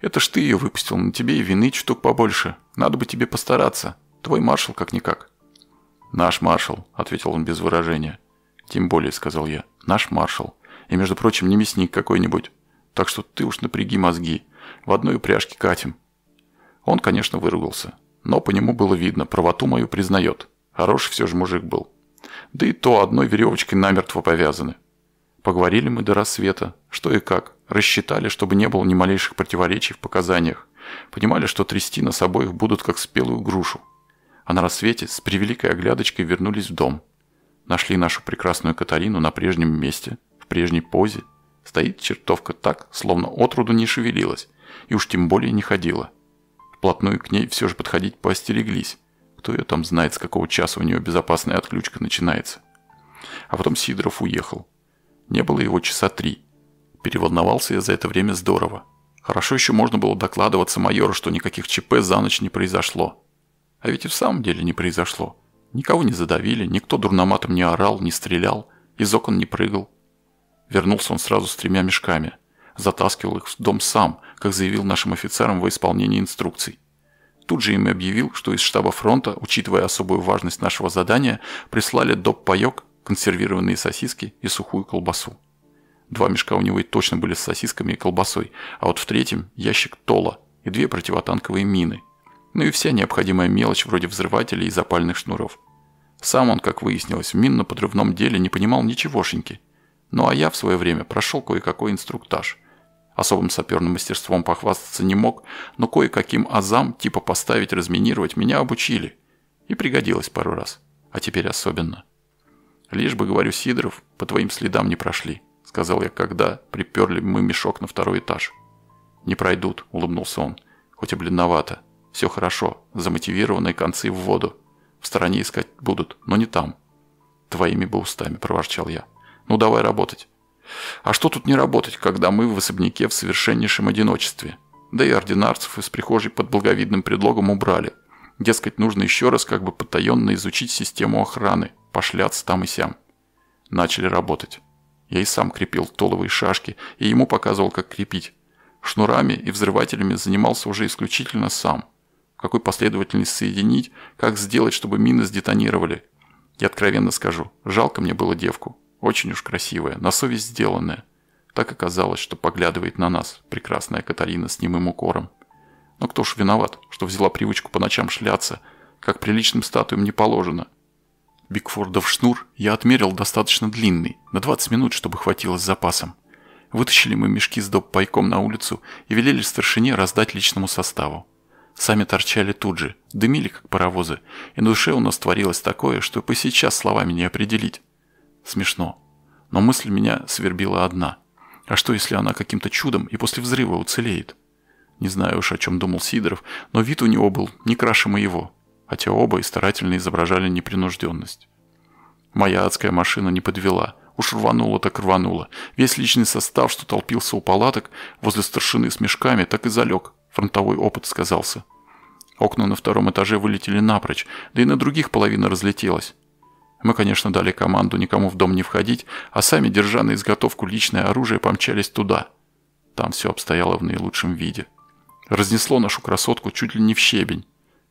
Это ж ты ее выпустил, на тебе и вины чуток побольше. Надо бы тебе постараться. Твой маршал как-никак». «Наш маршал», — ответил он без выражения. «Тем более», — сказал я, — «наш маршал. И, между прочим, не мясник какой-нибудь. Так что ты уж напряги мозги. В одной упряжке катим». Он, конечно, выругался. Но по нему было видно, правоту мою признает. Хороший все же мужик был да и то одной веревочкой намертво повязаны. Поговорили мы до рассвета, что и как, рассчитали, чтобы не было ни малейших противоречий в показаниях. Понимали, что трясти на обоих будут как спелую грушу. А на рассвете с превеликой оглядочкой вернулись в дом. Нашли нашу прекрасную Катарину на прежнем месте, в прежней позе. Стоит чертовка так, словно отроду не шевелилась, и уж тем более не ходила. Вплотную к ней все же подходить поостереглись, кто ее там знает, с какого часа у нее безопасная отключка начинается. А потом Сидоров уехал. Не было его часа три. Переволновался я за это время здорово. Хорошо еще можно было докладываться майору, что никаких ЧП за ночь не произошло. А ведь и в самом деле не произошло. Никого не задавили, никто дурноматом не орал, не стрелял, из окон не прыгал. Вернулся он сразу с тремя мешками. Затаскивал их в дом сам, как заявил нашим офицерам во исполнении инструкций. Тут же им объявил, что из штаба фронта, учитывая особую важность нашего задания, прислали доп-паёк, консервированные сосиски и сухую колбасу. Два мешка у него и точно были с сосисками и колбасой, а вот в третьем ящик тола и две противотанковые мины. Ну и вся необходимая мелочь вроде взрывателей и запальных шнуров. Сам он, как выяснилось, в минно-подрывном деле не понимал ничегошеньки. Ну а я в свое время прошел кое-какой инструктаж. Особым саперным мастерством похвастаться не мог, но кое-каким азам, типа поставить, разминировать, меня обучили. И пригодилось пару раз. А теперь особенно. «Лишь бы, говорю, Сидоров, по твоим следам не прошли», — сказал я, когда приперли мы мешок на второй этаж. «Не пройдут», — улыбнулся он. «Хоть и бледновато. Все хорошо. Замотивированные концы в воду. В стороне искать будут, но не там». «Твоими бы устами», — проворчал я. «Ну, давай работать. А что тут не работать, когда мы в особняке в совершеннейшем одиночестве? Да и ординарцев из прихожей под благовидным предлогом убрали. Дескать, нужно еще раз как бы потаенно изучить систему охраны, пошляться там и сям. Начали работать. Я и сам крепил толовые шашки, и ему показывал, как крепить. Шнурами и взрывателями занимался уже исключительно сам. В какой последовательность соединить, как сделать, чтобы мины сдетонировали. Я откровенно скажу, жалко мне было девку, очень уж красивая, на совесть сделанная. Так оказалось, что поглядывает на нас прекрасная Катарина с немым укором. Но кто ж виноват, что взяла привычку по ночам шляться, как приличным статуям не положено. Бигфордов шнур я отмерил достаточно длинный, на 20 минут, чтобы хватило с запасом. Вытащили мы мешки с доп. пайком на улицу и велели старшине раздать личному составу. Сами торчали тут же, дымили как паровозы, и на душе у нас творилось такое, что по сейчас словами не определить. Смешно. Но мысль меня свербила одна. А что, если она каким-то чудом и после взрыва уцелеет? Не знаю уж, о чем думал Сидоров, но вид у него был не краше моего, хотя оба и старательно изображали непринужденность. Моя адская машина не подвела. Уж рванула так рванула. Весь личный состав, что толпился у палаток, возле старшины с мешками, так и залег. Фронтовой опыт сказался. Окна на втором этаже вылетели напрочь, да и на других половина разлетелась. Мы, конечно, дали команду никому в дом не входить, а сами, держа на изготовку личное оружие, помчались туда. Там все обстояло в наилучшем виде. Разнесло нашу красотку чуть ли не в щебень.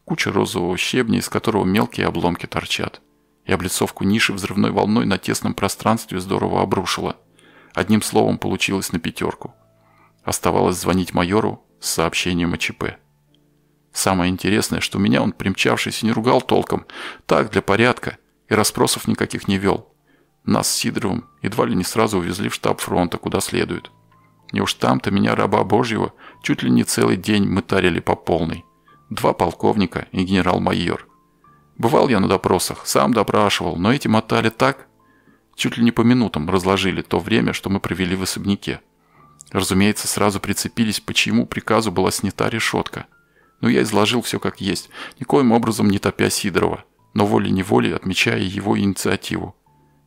Куча розового щебня, из которого мелкие обломки торчат. И облицовку ниши взрывной волной на тесном пространстве здорово обрушило. Одним словом, получилось на пятерку. Оставалось звонить майору с сообщением о ЧП. Самое интересное, что меня он, примчавшийся, не ругал толком. Так, для порядка и расспросов никаких не вел. Нас с Сидоровым едва ли не сразу увезли в штаб фронта, куда следует. И уж там-то меня, раба Божьего, чуть ли не целый день мы тарили по полной. Два полковника и генерал-майор. Бывал я на допросах, сам допрашивал, но эти мотали так. Чуть ли не по минутам разложили то время, что мы провели в особняке. Разумеется, сразу прицепились, почему приказу была снята решетка. Но я изложил все как есть, никоим образом не топя Сидорова но волей-неволей отмечая его инициативу.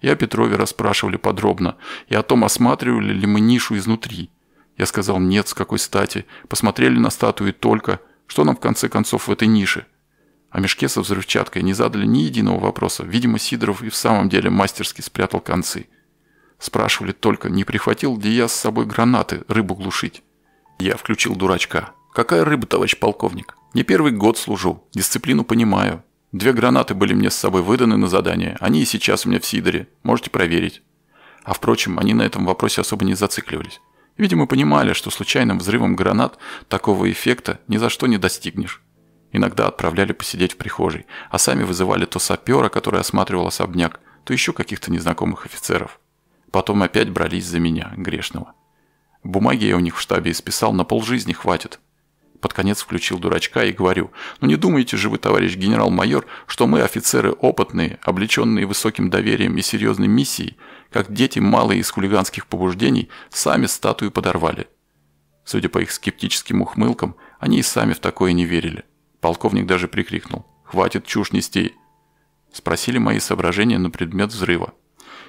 Я о Петрове расспрашивали подробно, и о том, осматривали ли мы нишу изнутри. Я сказал «нет, с какой стати», посмотрели на статуи только, что нам в конце концов в этой нише. О мешке со взрывчаткой не задали ни единого вопроса, видимо, Сидоров и в самом деле мастерски спрятал концы. Спрашивали только, не прихватил ли я с собой гранаты рыбу глушить. Я включил дурачка. «Какая рыба, товарищ полковник? Не первый год служу, дисциплину понимаю. Две гранаты были мне с собой выданы на задание. Они и сейчас у меня в Сидоре. Можете проверить. А впрочем, они на этом вопросе особо не зацикливались. Видимо, понимали, что случайным взрывом гранат такого эффекта ни за что не достигнешь. Иногда отправляли посидеть в прихожей, а сами вызывали то сапера, который осматривал особняк, то еще каких-то незнакомых офицеров. Потом опять брались за меня, грешного. Бумаги я у них в штабе исписал, на полжизни хватит под конец включил дурачка и говорю, «Ну не думаете же вы, товарищ генерал-майор, что мы, офицеры опытные, облеченные высоким доверием и серьезной миссией, как дети малые из хулиганских побуждений, сами статую подорвали?» Судя по их скептическим ухмылкам, они и сами в такое не верили. Полковник даже прикрикнул, «Хватит чушь нести!» Спросили мои соображения на предмет взрыва.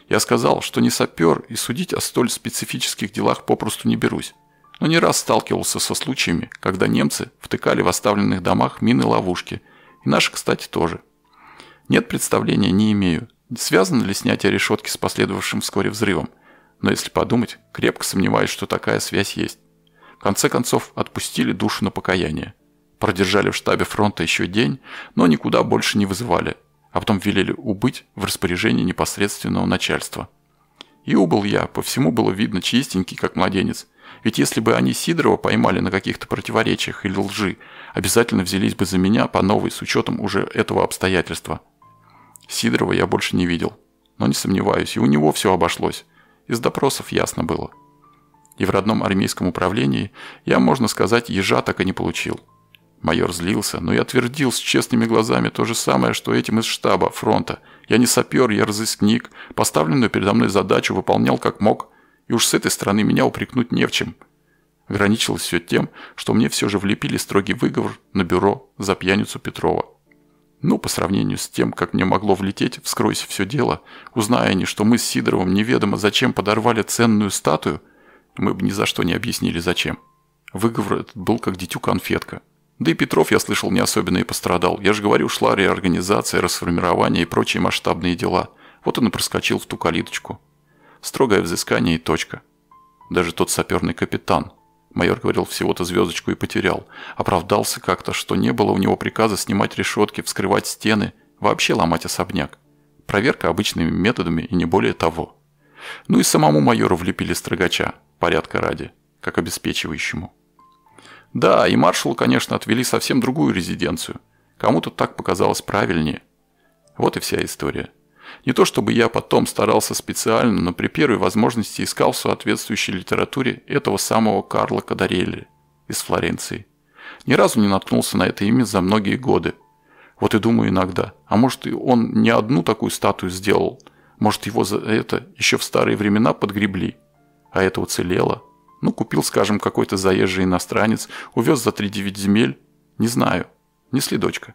Я сказал, что не сапер и судить о столь специфических делах попросту не берусь но не раз сталкивался со случаями, когда немцы втыкали в оставленных домах мины-ловушки, и наши, кстати, тоже. Нет представления, не имею, связано ли снятие решетки с последовавшим вскоре взрывом, но если подумать, крепко сомневаюсь, что такая связь есть. В конце концов, отпустили душу на покаяние. Продержали в штабе фронта еще день, но никуда больше не вызывали, а потом велели убыть в распоряжении непосредственного начальства. И убыл я, по всему было видно чистенький, как младенец, ведь если бы они Сидорова поймали на каких-то противоречиях или лжи, обязательно взялись бы за меня по новой с учетом уже этого обстоятельства. Сидорова я больше не видел. Но не сомневаюсь, и у него все обошлось. Из допросов ясно было. И в родном армейском управлении я, можно сказать, ежа так и не получил. Майор злился, но я твердил с честными глазами то же самое, что этим из штаба, фронта. Я не сапер, я разыскник. Поставленную передо мной задачу выполнял как мог – и уж с этой стороны меня упрекнуть не в чем. Ограничилось все тем, что мне все же влепили строгий выговор на бюро за пьяницу Петрова. но ну, по сравнению с тем, как мне могло влететь, вскройся все дело, узная они, что мы с Сидоровым неведомо зачем подорвали ценную статую, мы бы ни за что не объяснили зачем. Выговор этот был как дитю конфетка. Да и Петров, я слышал, не особенно и пострадал. Я же говорю, шла реорганизация, расформирование и прочие масштабные дела. Вот он и проскочил в ту калиточку строгое взыскание и точка. Даже тот саперный капитан, майор говорил всего-то звездочку и потерял, оправдался как-то, что не было у него приказа снимать решетки, вскрывать стены, вообще ломать особняк. Проверка обычными методами и не более того. Ну и самому майору влепили строгача, порядка ради, как обеспечивающему. Да, и маршалу, конечно, отвели совсем другую резиденцию. Кому-то так показалось правильнее. Вот и вся история. Не то чтобы я потом старался специально, но при первой возможности искал в соответствующей литературе этого самого Карла Кадарелли из Флоренции. Ни разу не наткнулся на это имя за многие годы. Вот и думаю иногда, а может и он не одну такую статую сделал, может его за это еще в старые времена подгребли, а это уцелело. Ну, купил, скажем, какой-то заезжий иностранец, увез за 3-9 земель, не знаю, не следочка.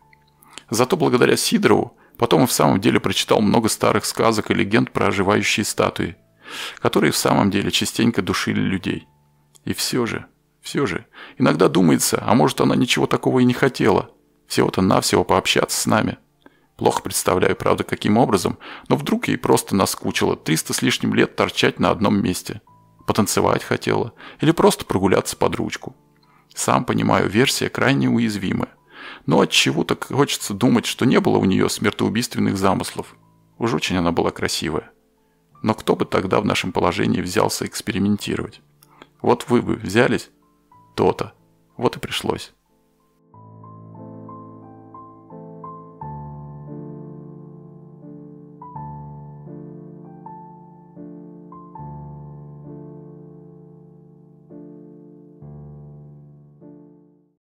Зато благодаря Сидорову Потом и в самом деле прочитал много старых сказок и легенд про оживающие статуи, которые в самом деле частенько душили людей. И все же, все же, иногда думается, а может она ничего такого и не хотела, всего-то навсего пообщаться с нами. Плохо представляю, правда, каким образом, но вдруг ей просто наскучило 300 с лишним лет торчать на одном месте. Потанцевать хотела или просто прогуляться под ручку. Сам понимаю, версия крайне уязвимая. Но от чего так хочется думать, что не было у нее смертоубийственных замыслов. Уж очень она была красивая. Но кто бы тогда в нашем положении взялся экспериментировать? Вот вы бы взялись? То-то. Вот и пришлось.